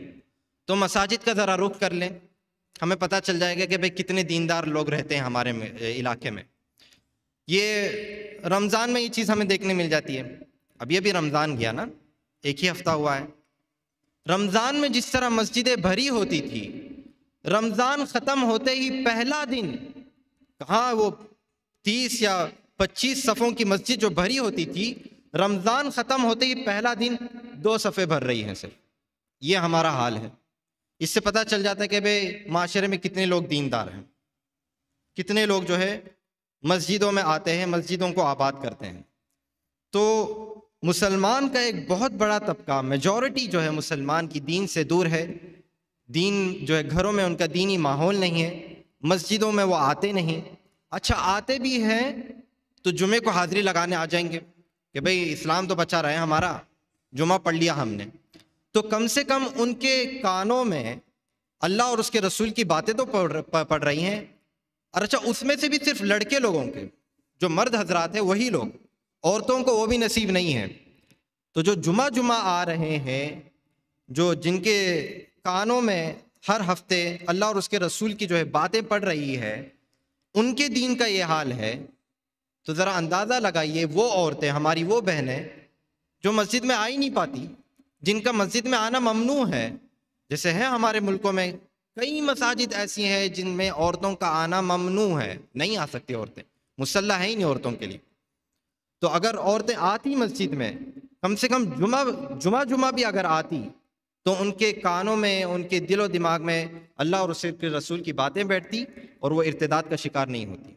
तो मसाजिद का ज़रा रुख कर लें हमें पता चल जाएगा कि भाई कितने दीनदार लोग रहते हैं हमारे में, इलाके में ये रमज़ान में ये चीज़ हमें देखने मिल जाती है अभी अभी रमज़ान गया ना एक ही हफ़्ता हुआ है रमज़ान में जिस तरह मस्जिदें भरी होती थी रमज़ान ख़त्म होते ही पहला दिन कहाँ वो तीस या पच्चीस सफ़ों की मस्जिद जो भरी होती थी रमज़ान ख़त्म होते ही पहला दिन दो सफ़े भर रही हैं सिर्फ ये हमारा हाल है इससे पता चल जाता है कि भाई माशरे में कितने लोग दीनदार हैं कितने लोग जो है मस्जिदों में आते हैं मस्जिदों को आबाद करते हैं तो मुसलमान का एक बहुत बड़ा तबका मेजॉरिटी जो है मुसलमान की दीन से दूर है दीन जो है घरों में उनका दीनी माहौल नहीं है मस्जिदों में वो आते नहीं अच्छा आते भी हैं तो जुमे को हाज़िरी लगाने आ जाएंगे कि भाई इस्लाम तो बचा रहे हमारा जुमा पढ़ लिया हमने तो कम से कम उनके कानों में अल्लाह और उसके रसूल की बातें तो पढ़ रही हैं और अच्छा उसमें से भी सिर्फ लड़के लोगों के जो मर्द हजरात हैं वही लोग औरतों को वो भी नसीब नहीं है तो जो जुमा जुमा आ रहे हैं जो जिनके कानों में हर हफ्ते अल्लाह और उसके रसूल की जो है बातें पड़ रही है उनके दीन का ये हाल है तो ज़रा अंदाज़ा लगाइए वो औरतें हमारी वो बहनें जो मस्जिद में आ ही नहीं पाती जिनका मस्जिद में आना ममनू है जैसे हैं हमारे मुल्कों में कई मसाजिद ऐसी हैं जिनमें औरतों का आना ममनू है नहीं आ सकती औरतें मुसल्ला है ही नहीं औरतों के लिए तो अगर औरतें आती मस्जिद में कम से कम जुमा जुमा जुमा भी अगर आती तो उनके कानों में उनके दिलो दिमाग में अल्लाह और उसके रसूल की बातें बैठती और वो इर्तदाद का शिकार नहीं होती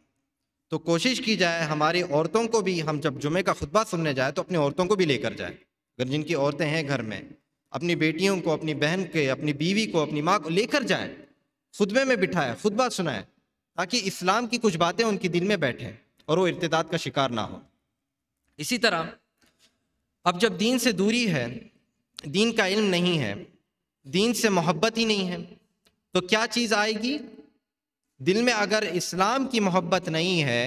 तो कोशिश की जाए हमारी औरतों को भी हम जब जुमे का खुतबा सुनने जाए तो अपनी औरतों को भी लेकर जाए अगर जिनकी औरतें हैं घर में अपनी बेटियों को अपनी बहन के अपनी बीवी को अपनी माँ को लेकर जाए खुतबे में बिठाए खुतबा सुनाए ताकि इस्लाम की कुछ बातें उनके दिल में बैठें और वो इर्तदाद का शिकार ना हो इसी तरह अब जब दीन से दूरी है दीन का इल्म नहीं है दीन से मोहब्बत ही नहीं है तो क्या चीज़ आएगी दिल में अगर इस्लाम की मोहब्बत नहीं है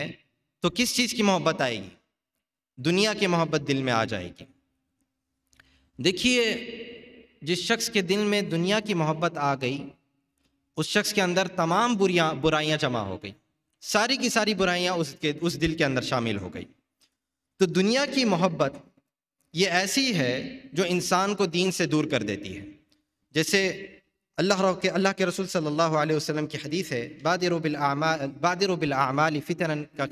तो किस चीज़ की मोहब्बत आएगी दुनिया की मोहब्बत दिल में आ जाएगी देखिए जिस शख्स के दिल में दुनिया की मोहब्बत आ गई उस शख्स के अंदर तमाम बुरियाँ बुराइयाँ जमा हो गई सारी की सारी बुराइयाँ उसके उस दिल के अंदर शामिल हो गई तो दुनिया की मोहब्बत ये ऐसी है जो इंसान को दीन से दूर कर देती है जैसे अल्लाह के अल्लाह के रसूल सल्लल्लाहु अलैहि वसल्लम की हदीस है बादिर बादिर बिलआमाल फ़ितरन का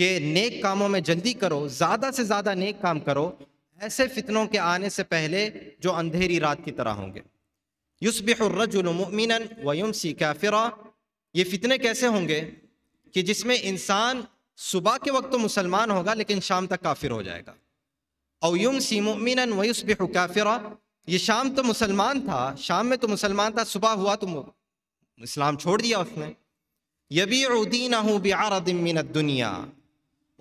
के नेक कामों में जल्दी करो ज़्यादा से ज़्यादा नेक काम करो ऐसे फितनों के आने से पहले जो अंधेरी रात की तरह होंगे युसबिरजुलमिन वयुमसी काफिरा ये फितने कैसे होंगे कि जिसमें इंसान सुबह के वक्त तो मुसलमान होगा लेकिन शाम तक काफिर हो जाएगा अयुम सीमिन वयुसबिह काफिर ये शाम तो मुसलमान था शाम में तो मुसलमान था सुबह हुआ तो इस्लाम छोड़ दिया उसने यबी उदीन बिन दुनिया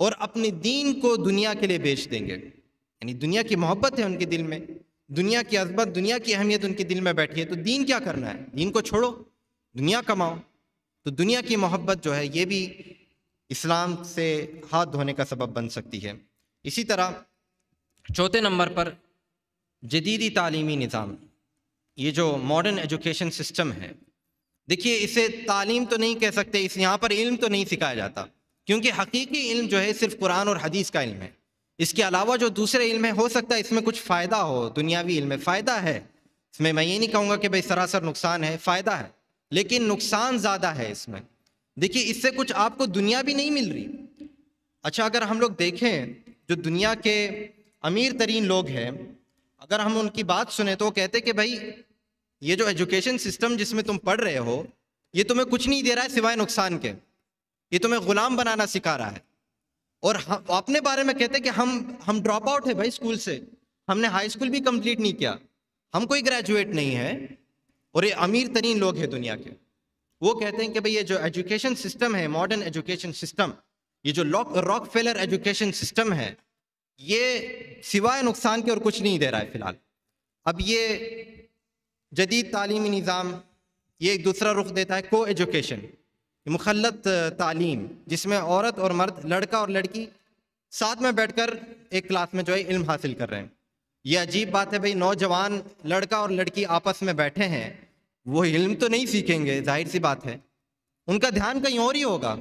और अपने दीन को दुनिया के लिए बेच देंगे यानी दुनिया की मोहब्बत है उनके दिल में दुनिया की अजमत दुनिया की अहमियत उनके दिल में बैठी है तो दीन क्या करना है दीन को छोड़ो दुनिया कमाओ तो दुनिया की मोहब्बत जो है ये भी इस्लाम से हाथ धोने का सबब बन सकती है इसी तरह चौथे नंबर पर जदीदी तालीमी निज़ाम ये जो मॉडर्न एजुकेशन सिस्टम है देखिए इसे तालीम तो नहीं कह सकते इस यहाँ पर इल्म तो नहीं सिखाया जाता क्योंकि हकीकी इल्म जो है सिर्फ कुरान और हदीस का इल्म है इसके अलावा जो दूसरे इल्म है हो सकता है इसमें कुछ फ़ायदा हो दुनियावी इल्म में फ़ायदा है इसमें मैं ये नहीं कहूँगा कि भाई सरासर नुकसान है फ़ायदा है लेकिन नुकसान ज़्यादा है इसमें देखिए इससे कुछ आपको दुनिया भी नहीं मिल रही अच्छा अगर हम लोग देखें जो दुनिया के अमीर तरीन लोग हैं अगर हम उनकी बात सुने तो वो कहते कि भाई ये जो एजुकेशन सिस्टम जिसमें तुम पढ़ रहे हो ये तुम्हें कुछ नहीं दे रहा है सिवाय नुकसान के ये तुम्हें गुलाम बनाना सिखा रहा है और हम अपने बारे में कहते कि हम हम ड्रॉप आउट है भाई स्कूल से हमने हाई स्कूल भी कंप्लीट नहीं किया हम कोई ग्रेजुएट नहीं है और ये अमीर तरीन लोग हैं दुनिया के वो कहते हैं कि भाई ये जो एजुकेशन सिस्टम है मॉडर्न एजुकेशन सिस्टम ये जो लॉक रॉक फेलर एजुकेशन सिस्टम है ये सिवाय नुकसान के और कुछ नहीं दे रहा है फिलहाल अब ये जदीद तालीमी निज़ाम ये एक दूसरा रुख देता है को एजुकेशन मुखलत तालीम जिसमें औरत और मर्द लड़का और लड़की साथ में बैठकर एक क्लास में जो है इल्म हासिल कर रहे हैं ये अजीब बात है भाई नौजवान लड़का और लड़की आपस में बैठे हैं वो इल्म तो नहीं सीखेंगे जाहिर सी बात है उनका ध्यान कहीं और ही होगा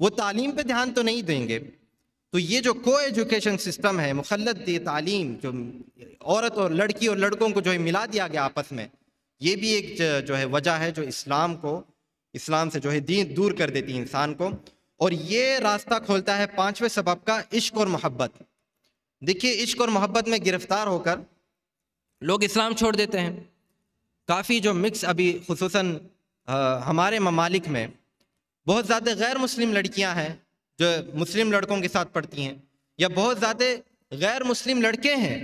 वो तालीम पे ध्यान तो नहीं देंगे तो ये जो को एजुकेशन सिस्टम है मुखलत तालीम जो औरत और लड़की और लड़कों को जो है मिला दिया गया आपस में ये भी एक जो है वजह है जो इस्लाम को इस्लाम से जो है दीन दूर कर देती है इंसान को और ये रास्ता खोलता है पाँचवें सबब का इश्क और मोहब्बत देखिए इश्क और मोहब्बत में गिरफ्तार होकर लोग इस्लाम छोड़ देते हैं काफ़ी जो मिक्स अभी खसूस हमारे ममालिक में बहुत ज़्यादा गैर मुस्लिम लड़कियाँ हैं जो मुस्लिम लड़कों के साथ पढ़ती हैं या बहुत ज़्यादा गैर मुस्लिम लड़के हैं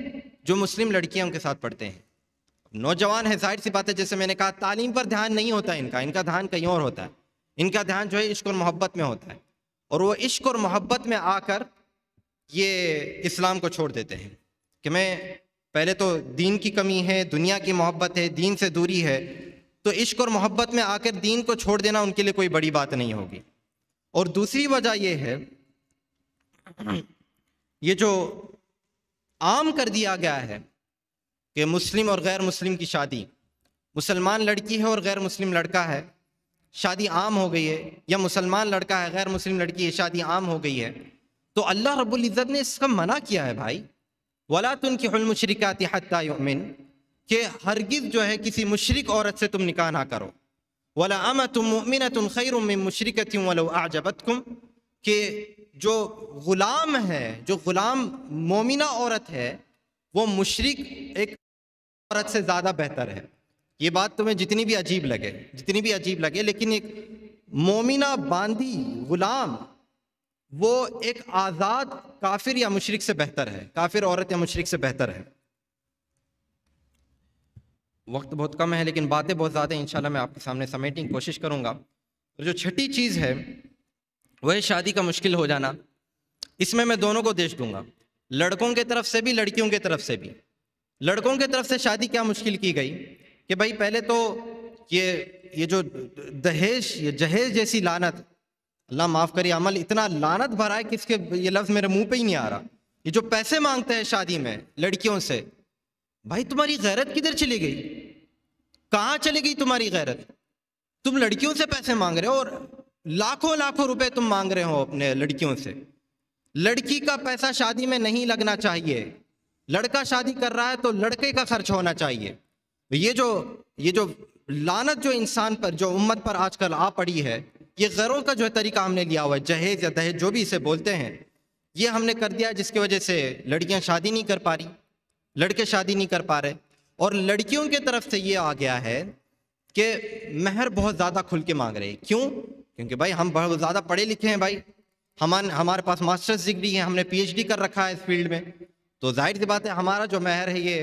जो मुस्लिम लड़कियों के साथ पढ़ते हैं नौजवान है जाहिर सी बात है जैसे मैंने कहा तालीम पर ध्यान नहीं होता इनका इनका ध्यान कहीं और होता है इनका ध्यान जो है इश्क और मोहब्बत में होता है और वो इश्क और मोहब्बत में आकर ये इस्लाम को छोड़ देते हैं कि मैं पहले तो दीन की कमी है दुनिया की मोहब्बत है दीन से दूरी है तो इश्क और मोहब्बत में आकर दीन को छोड़ देना उनके लिए कोई बड़ी बात नहीं होगी और दूसरी वजह यह है ये जो आम कर दिया गया है कि मुस्लिम और गैर मुस्लिम की शादी मुसलमान लड़की है और गैर मुस्लिम लड़का है शादी आम हो गई है या मुसलमान लड़का है गैर मुस्लिम लड़की है शादी आम हो गई है तो अल्लाह रब्बुल इज़्ज़त ने इसका मना किया है भाई वला तुन की मुशरक़ात हत्ता यमिन कि हरगिज़ जो है किसी मशरक औरत से तुम निकाह ना करो वला अम तुम मिन तुम खैर में आजबत कुम कि जो ग़ुलाम है जो ग़ुलाम मोमिना औरत है वो मशरक एक औरत से ज़्यादा बेहतर है ये बात तुम्हें जितनी भी अजीब लगे जितनी भी अजीब लगे लेकिन एक मोमिना बांदी ग़ुलाम वो एक आज़ाद काफिर या मुशरक से बेहतर है काफिर औरत या मुशरक से बेहतर है वक्त बहुत कम है लेकिन बातें बहुत ज़्यादा इंशाल्लाह मैं आपके सामने समेटने की कोशिश करूँगा तो जो छठी चीज़ है वह शादी का मुश्किल हो जाना इसमें मैं दोनों को देश दूंगा लड़कों के तरफ से भी लड़कियों के तरफ से भी लड़कों के तरफ से शादी क्या मुश्किल की गई कि भाई पहले तो ये ये जो दहेज ये जहेज जैसी लानत अल्लाह माफ़ करिए अमल इतना लानत भरा है कि इसके ये लफ्ज़ मेरे मुंह पे ही नहीं आ रहा ये जो पैसे मांगते हैं शादी में लड़कियों से भाई तुम्हारी गैरत किधर चली गई कहाँ चली गई तुम्हारी गैरत तुम लड़कियों से पैसे मांग रहे हो और लाखों लाखों रुपए तुम मांग रहे हो अपने लड़कियों से लड़की का पैसा शादी में नहीं लगना चाहिए लड़का शादी कर रहा है तो लड़के का खर्च होना चाहिए ये जो ये जो लानत जो इंसान पर जो उम्मत पर आजकल आ पड़ी है ये ज़रों का जो है तरीका हमने लिया हुआ है जहेज या दहेज जो भी इसे बोलते हैं ये हमने कर दिया जिसकी वजह से लड़कियां शादी नहीं कर पा रही लड़के शादी नहीं कर पा रहे और लड़कियों के तरफ से ये आ गया है कि महर बहुत ज़्यादा खुल के मांग रहे क्यों क्योंकि भाई हम बहुत ज़्यादा पढ़े लिखे हैं भाई हम हमारे पास मास्टर्स डिग्री है हमने पीएचडी कर रखा है इस फील्ड में तो जाहिर सी बात है हमारा जो महर है ये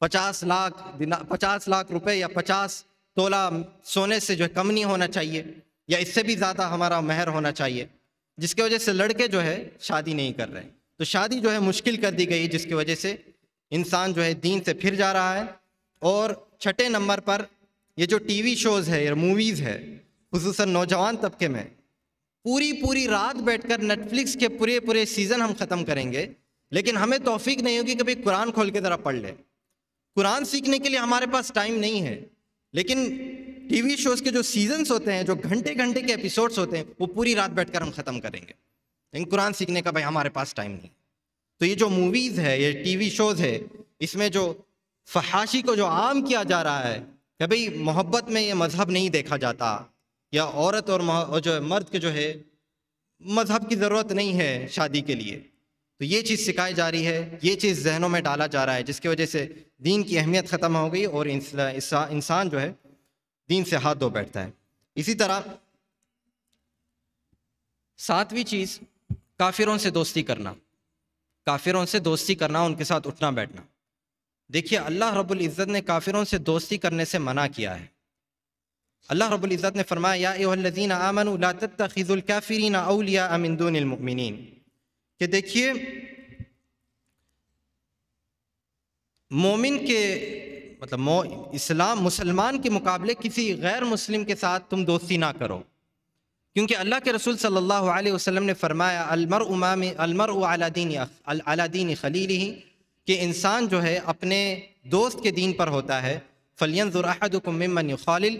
पचास लाख पचास लाख रुपए या पचास तोला सोने से जो है कम नहीं होना चाहिए या इससे भी ज़्यादा हमारा महर होना चाहिए जिसकी वजह से लड़के जो है शादी नहीं कर रहे तो शादी जो है मुश्किल कर दी गई जिसकी वजह से इंसान जो है दीन से फिर जा रहा है और छठे नंबर पर ये जो टीवी शोज़ है या मूवीज़ है खूस नौजवान तबके में पूरी पूरी रात बैठकर नेटफ्लिक्स के पूरे पूरे सीज़न हम ख़त्म करेंगे लेकिन हमें तोफ़ी नहीं होगी कभी कुरान खोल के ज़रा पढ़ ले कुरान सीखने के लिए हमारे पास टाइम नहीं है लेकिन टीवी शोज के जो सीजन्स होते हैं जो घंटे घंटे के एपिसोड्स होते हैं वो पूरी रात बैठकर हम ख़त्म करेंगे लेकिन कुरान सीखने का भाई हमारे पास टाइम नहीं तो ये जो मूवीज़ है ये टीवी शोज़ है इसमें जो फहाशी को जो आम किया जा रहा है कि भाई मोहब्बत में ये मज़हब नहीं देखा जाता या औरत और जो मर्द के जो है मज़हब की ज़रूरत नहीं है शादी के लिए तो ये चीज़ सिखाई जा रही है ये चीज़ जहनों में डाला जा रहा है जिसकी वजह से दीन की अहमियत ख़त्म हो गई और इंसान जो है दीन से हाथ धो बैठता है इसी तरह सातवीं चीज़ काफिरों से दोस्ती करना काफिरों से दोस्ती करना उनके साथ उठना बैठना देखिए अल्लाह रब्बुल इज़्ज़त ने काफिरों से दोस्ती करने से मना किया है अल्लाह रब्बुल इज़्ज़त ने फरमाया या आमन ला तत्तखिजुल कि देखिए मोमिन के मतलब मो इस्लाम मुसलमान के मुकाबले किसी गैर मुस्लिम के साथ तुम दोस्ती ना करो क्योंकि अल्लाह के रसूल सल्लल्लाहु अलैहि वसल्लम ने फरमाया अलमर उमाम अलमर उलादीन अलादीन खलील ही कि इंसान जो है अपने दोस्त के दीन पर होता है फलियन ज़ुरहदुकुम ममन खालिल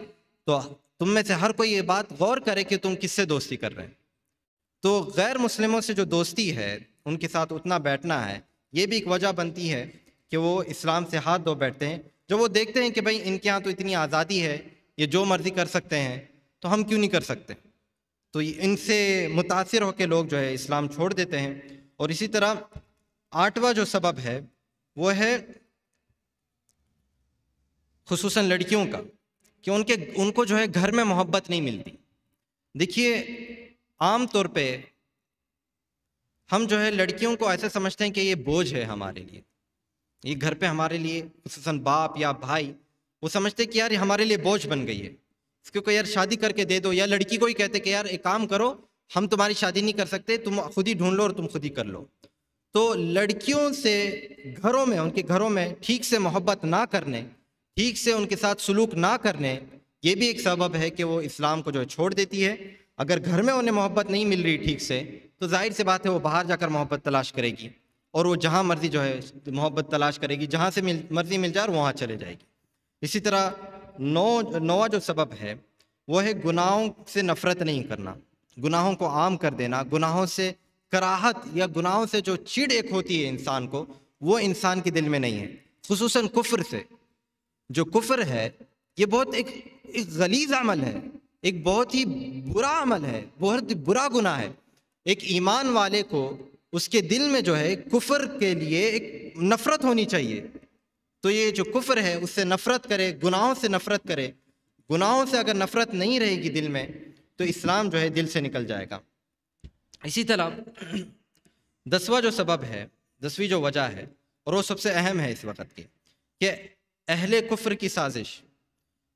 तो तुम में से हर कोई ये बात गौर करे कि तुम किससे दोस्ती कर रहे हैं तो गैर मुस्लिमों से जो दोस्ती है उनके साथ उतना बैठना है ये भी एक वजह बनती है कि वो इस्लाम से हाथ धो बैठते हैं जब वो देखते हैं कि भाई इनके यहाँ तो इतनी आज़ादी है ये जो मर्ज़ी कर सकते हैं तो हम क्यों नहीं कर सकते तो इनसे मुतासर होकर लोग जो है इस्लाम छोड़ देते हैं और इसी तरह आठवां जो सबब है वो है खसूस लड़कियों का कि उनके उनको जो है घर में मोहब्बत नहीं मिलती देखिए आम तौर पे हम जो है लड़कियों को ऐसे समझते हैं कि ये बोझ है हमारे लिए ये घर पे हमारे लिए खूस बाप या भाई वो समझते हैं कि यार ये हमारे लिए बोझ बन गई है इसको यार शादी करके दे दो या लड़की को ही कहते कि यार एक काम करो हम तुम्हारी शादी नहीं कर सकते तुम खुद ही ढूंढ लो और तुम खुद ही कर लो तो लड़कियों से घरों में उनके घरों में ठीक से मोहब्बत ना करने ठीक से उनके साथ सलूक ना करने ये भी एक सबब है कि वो इस्लाम को जो है छोड़ देती है अगर घर में उन्हें मोहब्बत नहीं मिल रही ठीक से तो जाहिर सी बात है वो बाहर जाकर मोहब्बत तलाश करेगी और वो जहाँ मर्जी जो है मोहब्बत तलाश करेगी जहाँ से मिल मर्जी मिल जाए वहाँ चले जाएगी इसी तरह नौ नौवा जो सबब है वो है गुनाहों से नफरत नहीं करना गुनाहों को आम कर देना गुनाहों से कराहत या गुनाहों से जो चिड़ एक होती है इंसान को वो इंसान के दिल में नहीं है खसूस कुफ्र से जो कुफ्र है ये बहुत एक, एक गलीज अमल है एक बहुत ही बुरा अमल है बहुत ही बुरा गुना है एक ईमान वाले को उसके दिल में जो है कुफर के लिए एक नफ़रत होनी चाहिए तो ये जो कुफर है उससे नफ़रत करे गुनाहों से नफ़रत करे गुनाहों से अगर नफ़रत नहीं रहेगी दिल में तो इस्लाम जो है दिल से निकल जाएगा इसी तरह दसवा जो सबब है दसवीं जो वजह है और वो सबसे अहम है इस वक्त की कि अहले कुफर की साजिश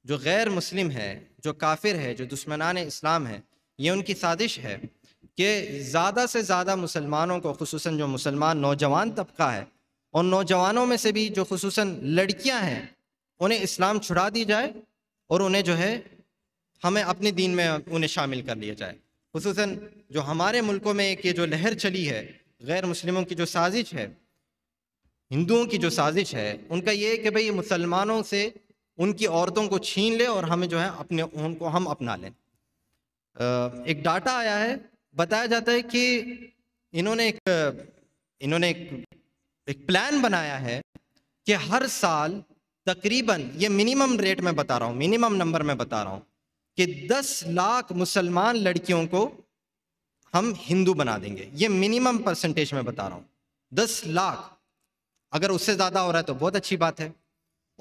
जो गैर मुस्लिम है जो काफिर है जो दुश्मनान इस्लाम है ये उनकी साजिश है कि ज़्यादा से ज़्यादा मुसलमानों को खसूस जो मुसलमान नौजवान तबका है उन नौजवानों में से भी जो खसूस लड़कियाँ हैं उन्हें इस्लाम छुड़ा दी जाए और उन्हें जो है हमें अपने दीन में उन्हें शामिल कर लिया जाए खसूस जो हमारे मुल्कों में एक ये जो लहर चली है गैर मुस्लिमों की जो साजिश है हिंदुओं की जो साजिश है उनका ये है कि भाई मुसलमानों से उनकी औरतों को छीन ले और हमें जो है अपने उनको हम अपना लें एक डाटा आया है बताया जाता है कि इन्होंने एक इन्होंने एक, एक प्लान बनाया है कि हर साल तकरीबन ये मिनिमम रेट में बता रहा हूँ मिनिमम नंबर में बता रहा हूँ कि 10 लाख मुसलमान लड़कियों को हम हिंदू बना देंगे ये मिनिमम परसेंटेज में बता रहा हूँ 10 लाख अगर उससे ज़्यादा हो रहा है तो बहुत अच्छी बात है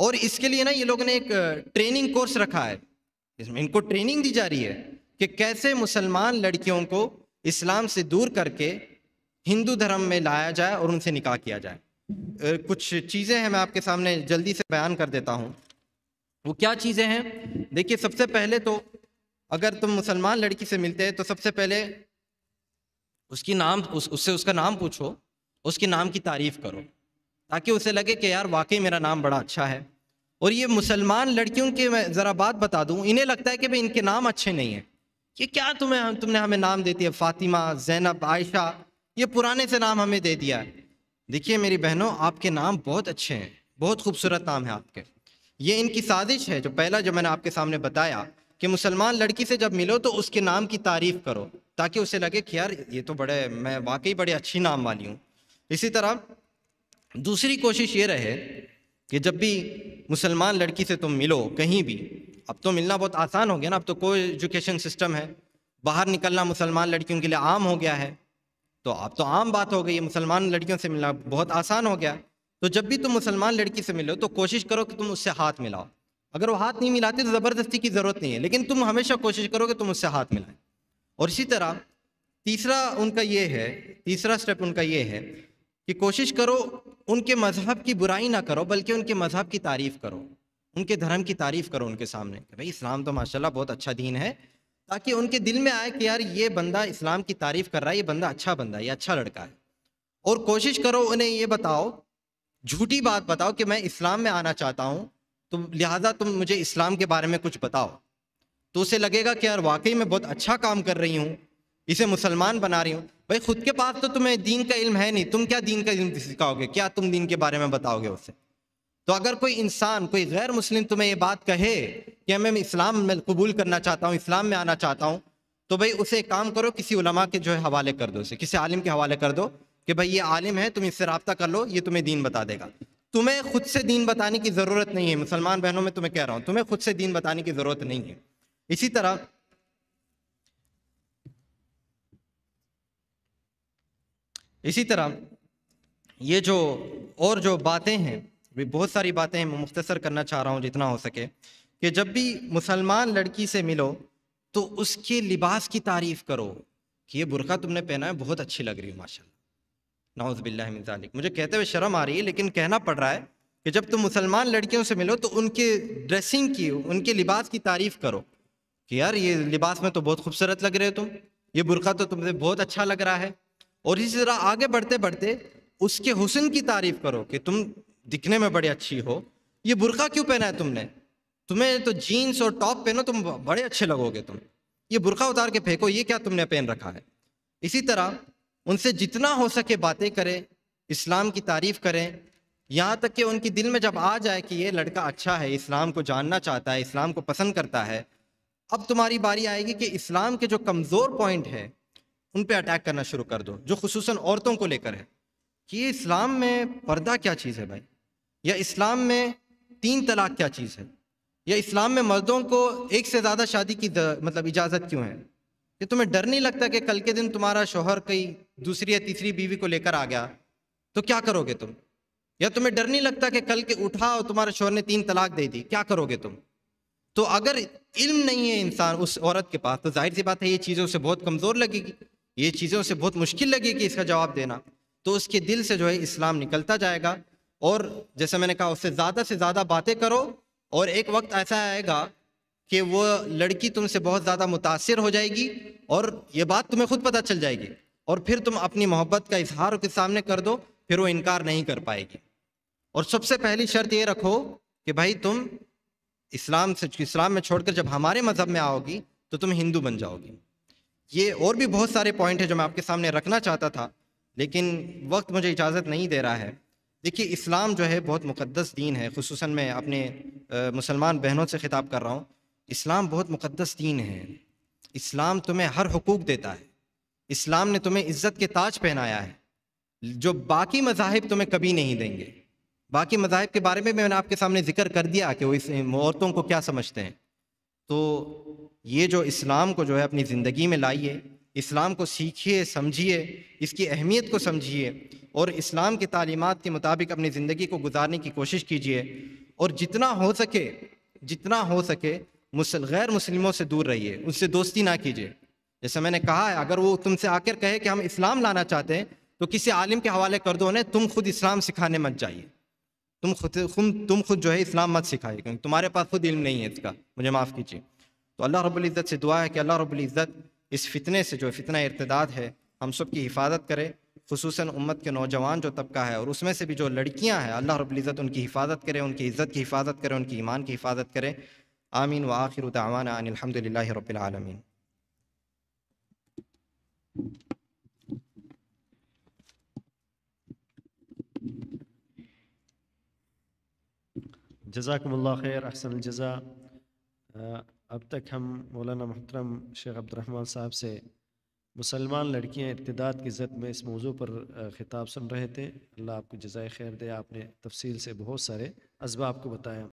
और इसके लिए ना ये लोगों ने एक ट्रेनिंग कोर्स रखा है इसमें इनको ट्रेनिंग दी जा रही है कि कैसे मुसलमान लड़कियों को इस्लाम से दूर करके हिंदू धर्म में लाया जाए और उनसे निकाह किया जाए कुछ चीज़ें हैं मैं आपके सामने जल्दी से बयान कर देता हूँ वो क्या चीज़ें हैं देखिए सबसे पहले तो अगर तुम मुसलमान लड़की से मिलते हैं तो सबसे पहले उसकी नाम उस, उससे उसका नाम पूछो उसके नाम की तारीफ़ करो ताकि उसे लगे कि यार वाकई मेरा नाम बड़ा अच्छा है और ये मुसलमान लड़कियों के मैं ज़रा बात बता दूँ इन्हें लगता है कि भाई इनके नाम अच्छे नहीं हैं कि क्या तुम्हें हम तुमने हमें नाम दे दिया फ़ातिमा जैनब आयशा ये पुराने से नाम हमें दे दिया है देखिए मेरी बहनों आपके नाम बहुत अच्छे हैं बहुत खूबसूरत नाम है आपके ये इनकी साजिश है जो पहला जो मैंने आपके सामने बताया कि मुसलमान लड़की से जब मिलो तो उसके नाम की तारीफ़ करो ताकि उसे लगे कि यार ये तो बड़े मैं वाकई बड़े अच्छी नाम वाली हूँ इसी तरह दूसरी कोशिश ये रहे कि जब भी मुसलमान लड़की से तुम मिलो कहीं भी अब तो मिलना बहुत आसान हो गया ना अब तो कोई एजुकेशन सिस्टम है बाहर निकलना मुसलमान लड़कियों के लिए आम हो गया है तो अब तो आम बात हो गई मुसलमान लड़कियों से मिलना बहुत आसान हो गया तो जब भी तुम मुसलमान लड़की से मिलो तो कोशिश करो कि तुम उससे हाथ मिलाओ अगर वो हाथ नहीं मिलाते तो ज़बरदस्ती की ज़रूरत नहीं है लेकिन तुम हमेशा कोशिश करो कि तुम उससे हाथ मिलाएं और इसी तरह तीसरा उनका ये है तीसरा स्टेप उनका ये है कि कोशिश करो उनके मज़हब की बुराई ना करो बल्कि उनके मज़हब की तारीफ़ करो उनके धर्म की तारीफ़ करो उनके सामने भाई इस्लाम तो माशाल्लाह बहुत अच्छा दीन है ताकि उनके दिल में आए कि यार ये बंदा इस्लाम की तारीफ़ कर रहा है ये बंदा अच्छा बंदा है ये अच्छा लड़का है और कोशिश करो उन्हें ये बताओ झूठी बात बताओ कि मैं इस्लाम में आना चाहता हूँ तो लिहाजा तुम मुझे इस्लाम के बारे में कुछ बताओ तो उसे लगेगा कि यार वाकई मैं बहुत अच्छा काम कर रही हूँ इसे मुसलमान बना रही हूँ भाई खुद के पास तो तुम्हें दीन का इल्म है नहीं तुम क्या दीन का इल्म सिखाओगे क्या तुम दीन के बारे में बताओगे उसे तो अगर कोई इंसान कोई गैर मुस्लिम तुम्हें ये बात कहे कि मैं इस्लाम में कबूल करना चाहता हूँ इस्लाम में आना चाहता हूँ तो भाई उसे काम करो किसी उलमा के जो है हवाले कर दो उसे किसी आलिम के हवाले कर दो कि भाई ये आलिम है तुम इससे रबता कर लो ये तुम्हें दीन बता देगा तुम्हें खुद से दीन बताने की ज़रूरत नहीं है मुसलमान बहनों में तुम्हें कह रहा हूँ तुम्हें खुद से दीन बताने की ज़रूरत नहीं है इसी तरह इसी तरह ये जो और जो बातें हैं बहुत सारी बातें हैं मैं मुख्तसर करना चाह रहा हूँ जितना हो सके कि जब भी मुसलमान लड़की से मिलो तो उसके लिबास की तारीफ़ करो कि ये बुरखा तुमने पहना है बहुत अच्छी लग रही है माशा नाउज़बिल्लिक मुझे कहते हुए शर्म आ रही है लेकिन कहना पड़ रहा है कि जब तुम मुसलमान लड़कियों से मिलो तो उनके ड्रेसिंग की उनके लिबास की तारीफ़ करो कि यार ये लिबास में तो बहुत खूबसूरत लग रहे हो तुम ये बुरखा तो तुमसे बहुत अच्छा लग रहा है और इसी तरह आगे बढ़ते बढ़ते उसके हुसन की तारीफ करो कि तुम दिखने में बड़े अच्छी हो ये बुरका क्यों पहना है तुमने तुम्हें तो जीन्स और टॉप पहनो तुम बड़े अच्छे लगोगे तुम ये बुरका उतार के फेंको ये क्या तुमने पहन रखा है इसी तरह उनसे जितना हो सके बातें करें इस्लाम की तारीफ करें यहाँ तक कि उनके दिल में जब आ जाए कि ये लड़का अच्छा है इस्लाम को जानना चाहता है इस्लाम को पसंद करता है अब तुम्हारी बारी आएगी कि इस्लाम के जो कमज़ोर पॉइंट है उन पर अटैक करना शुरू कर दो जो खसूस औरतों को लेकर है कि इस्लाम में पर्दा क्या चीज़ है भाई या इस्लाम में तीन तलाक क्या चीज़ है या इस्लाम में मर्दों को एक से ज़्यादा शादी की मतलब इजाज़त क्यों है कि तुम्हें डर नहीं लगता कि कल के दिन तुम्हारा शोहर कई दूसरी या तीसरी बीवी को लेकर आ गया तो क्या करोगे तुम या तुम्हें डर नहीं लगता कि कल के उठा और तुम्हारे शोहर ने तीन तलाक दे दी क्या करोगे तुम तो अगर इल्म नहीं है इंसान उस औरत के पास तो जाहिर सी बात है ये चीज़ें उसे बहुत कमज़ोर लगेगी ये चीज़ें उसे बहुत मुश्किल लगी कि इसका जवाब देना तो उसके दिल से जो है इस्लाम निकलता जाएगा और जैसे मैंने कहा उससे ज़्यादा से ज़्यादा बातें करो और एक वक्त ऐसा आएगा कि वो लड़की तुमसे बहुत ज़्यादा मुतासर हो जाएगी और ये बात तुम्हें खुद पता चल जाएगी और फिर तुम अपनी मोहब्बत का इजहार उसके सामने कर दो फिर वो इनकार नहीं कर पाएगी और सबसे पहली शर्त ये रखो कि भाई तुम इस्लाम से इस्लाम में छोड़कर जब हमारे मज़हब में आओगी तो तुम हिंदू बन जाओगी ये और भी बहुत सारे पॉइंट है जो मैं आपके सामने रखना चाहता था लेकिन वक्त मुझे इजाज़त नहीं दे रहा है देखिए इस्लाम जो है बहुत मुकद्दस दीन है खसूस मैं अपने मुसलमान बहनों से ख़िताब कर रहा हूँ इस्लाम बहुत मुकद्दस दीन है इस्लाम तुम्हें हर हकूक़ देता है इस्लाम ने तुम्हें इज़्ज़त के ताज पहनाया है जो बाकी मजाहब तुम्हें कभी नहीं देंगे बाकी मजाहब के बारे में भी मैंने आपके सामने जिक्र कर दिया कि वो इस औरतों को क्या समझते हैं तो ये जो इस्लाम को जो है अपनी ज़िंदगी में लाइए इस्लाम को सीखिए समझिए इसकी अहमियत को समझिए और इस्लाम की तालीमत के मुताबिक अपनी ज़िंदगी को गुजारने की कोशिश कीजिए और जितना हो सके जितना हो सके मुसल गैर मुसलमों से दूर रहिए उनसे दोस्ती ना कीजिए जैसे मैंने कहा है अगर वो तुमसे आकर कहे कि हम इस्लाम लाना चाहते हैं तो किसी आलिम के हवाले कर दो उन्हें तुम खुद इस्लाम सिखाने मत जाइए तुम खुद तुम तुम खुद जो है इस्लाम मत सिखाए क्योंकि तुम्हारे पास खुद इल्म नहीं है इसका मुझे माफ़ कीजिए तो अल्लाह रब्ज़त से दुआ है कि अल्लाह रब्ज़त इस फितने से जो फितना इर्तदाद है हम सब की हिफाजत करे खसूस उम्मत के नौजवान जो तबका है और उसमें से भी जो लड़कियाँ हैं अल्लाह रब्ज़त उनकी हिफाजत करे उनकी इज़्ज़त की हिफाजत करे उनकी ईमान की हिफाजत करे आमीन व आखिर तमान आन अलहमदिल्ला रबालमीन जजाकम खैर अहसन जजा अब तक हम मौलाना मोहतरम शेख अब्दुलरहमान साहब से मुसलमान लड़कियां इर्तदाद की ज़द में इस मौजू पर ख़िताब सुन रहे थे अल्लाह आपको जजाय खैर दे आपने तफसील से बहुत सारे इसबाब को बताया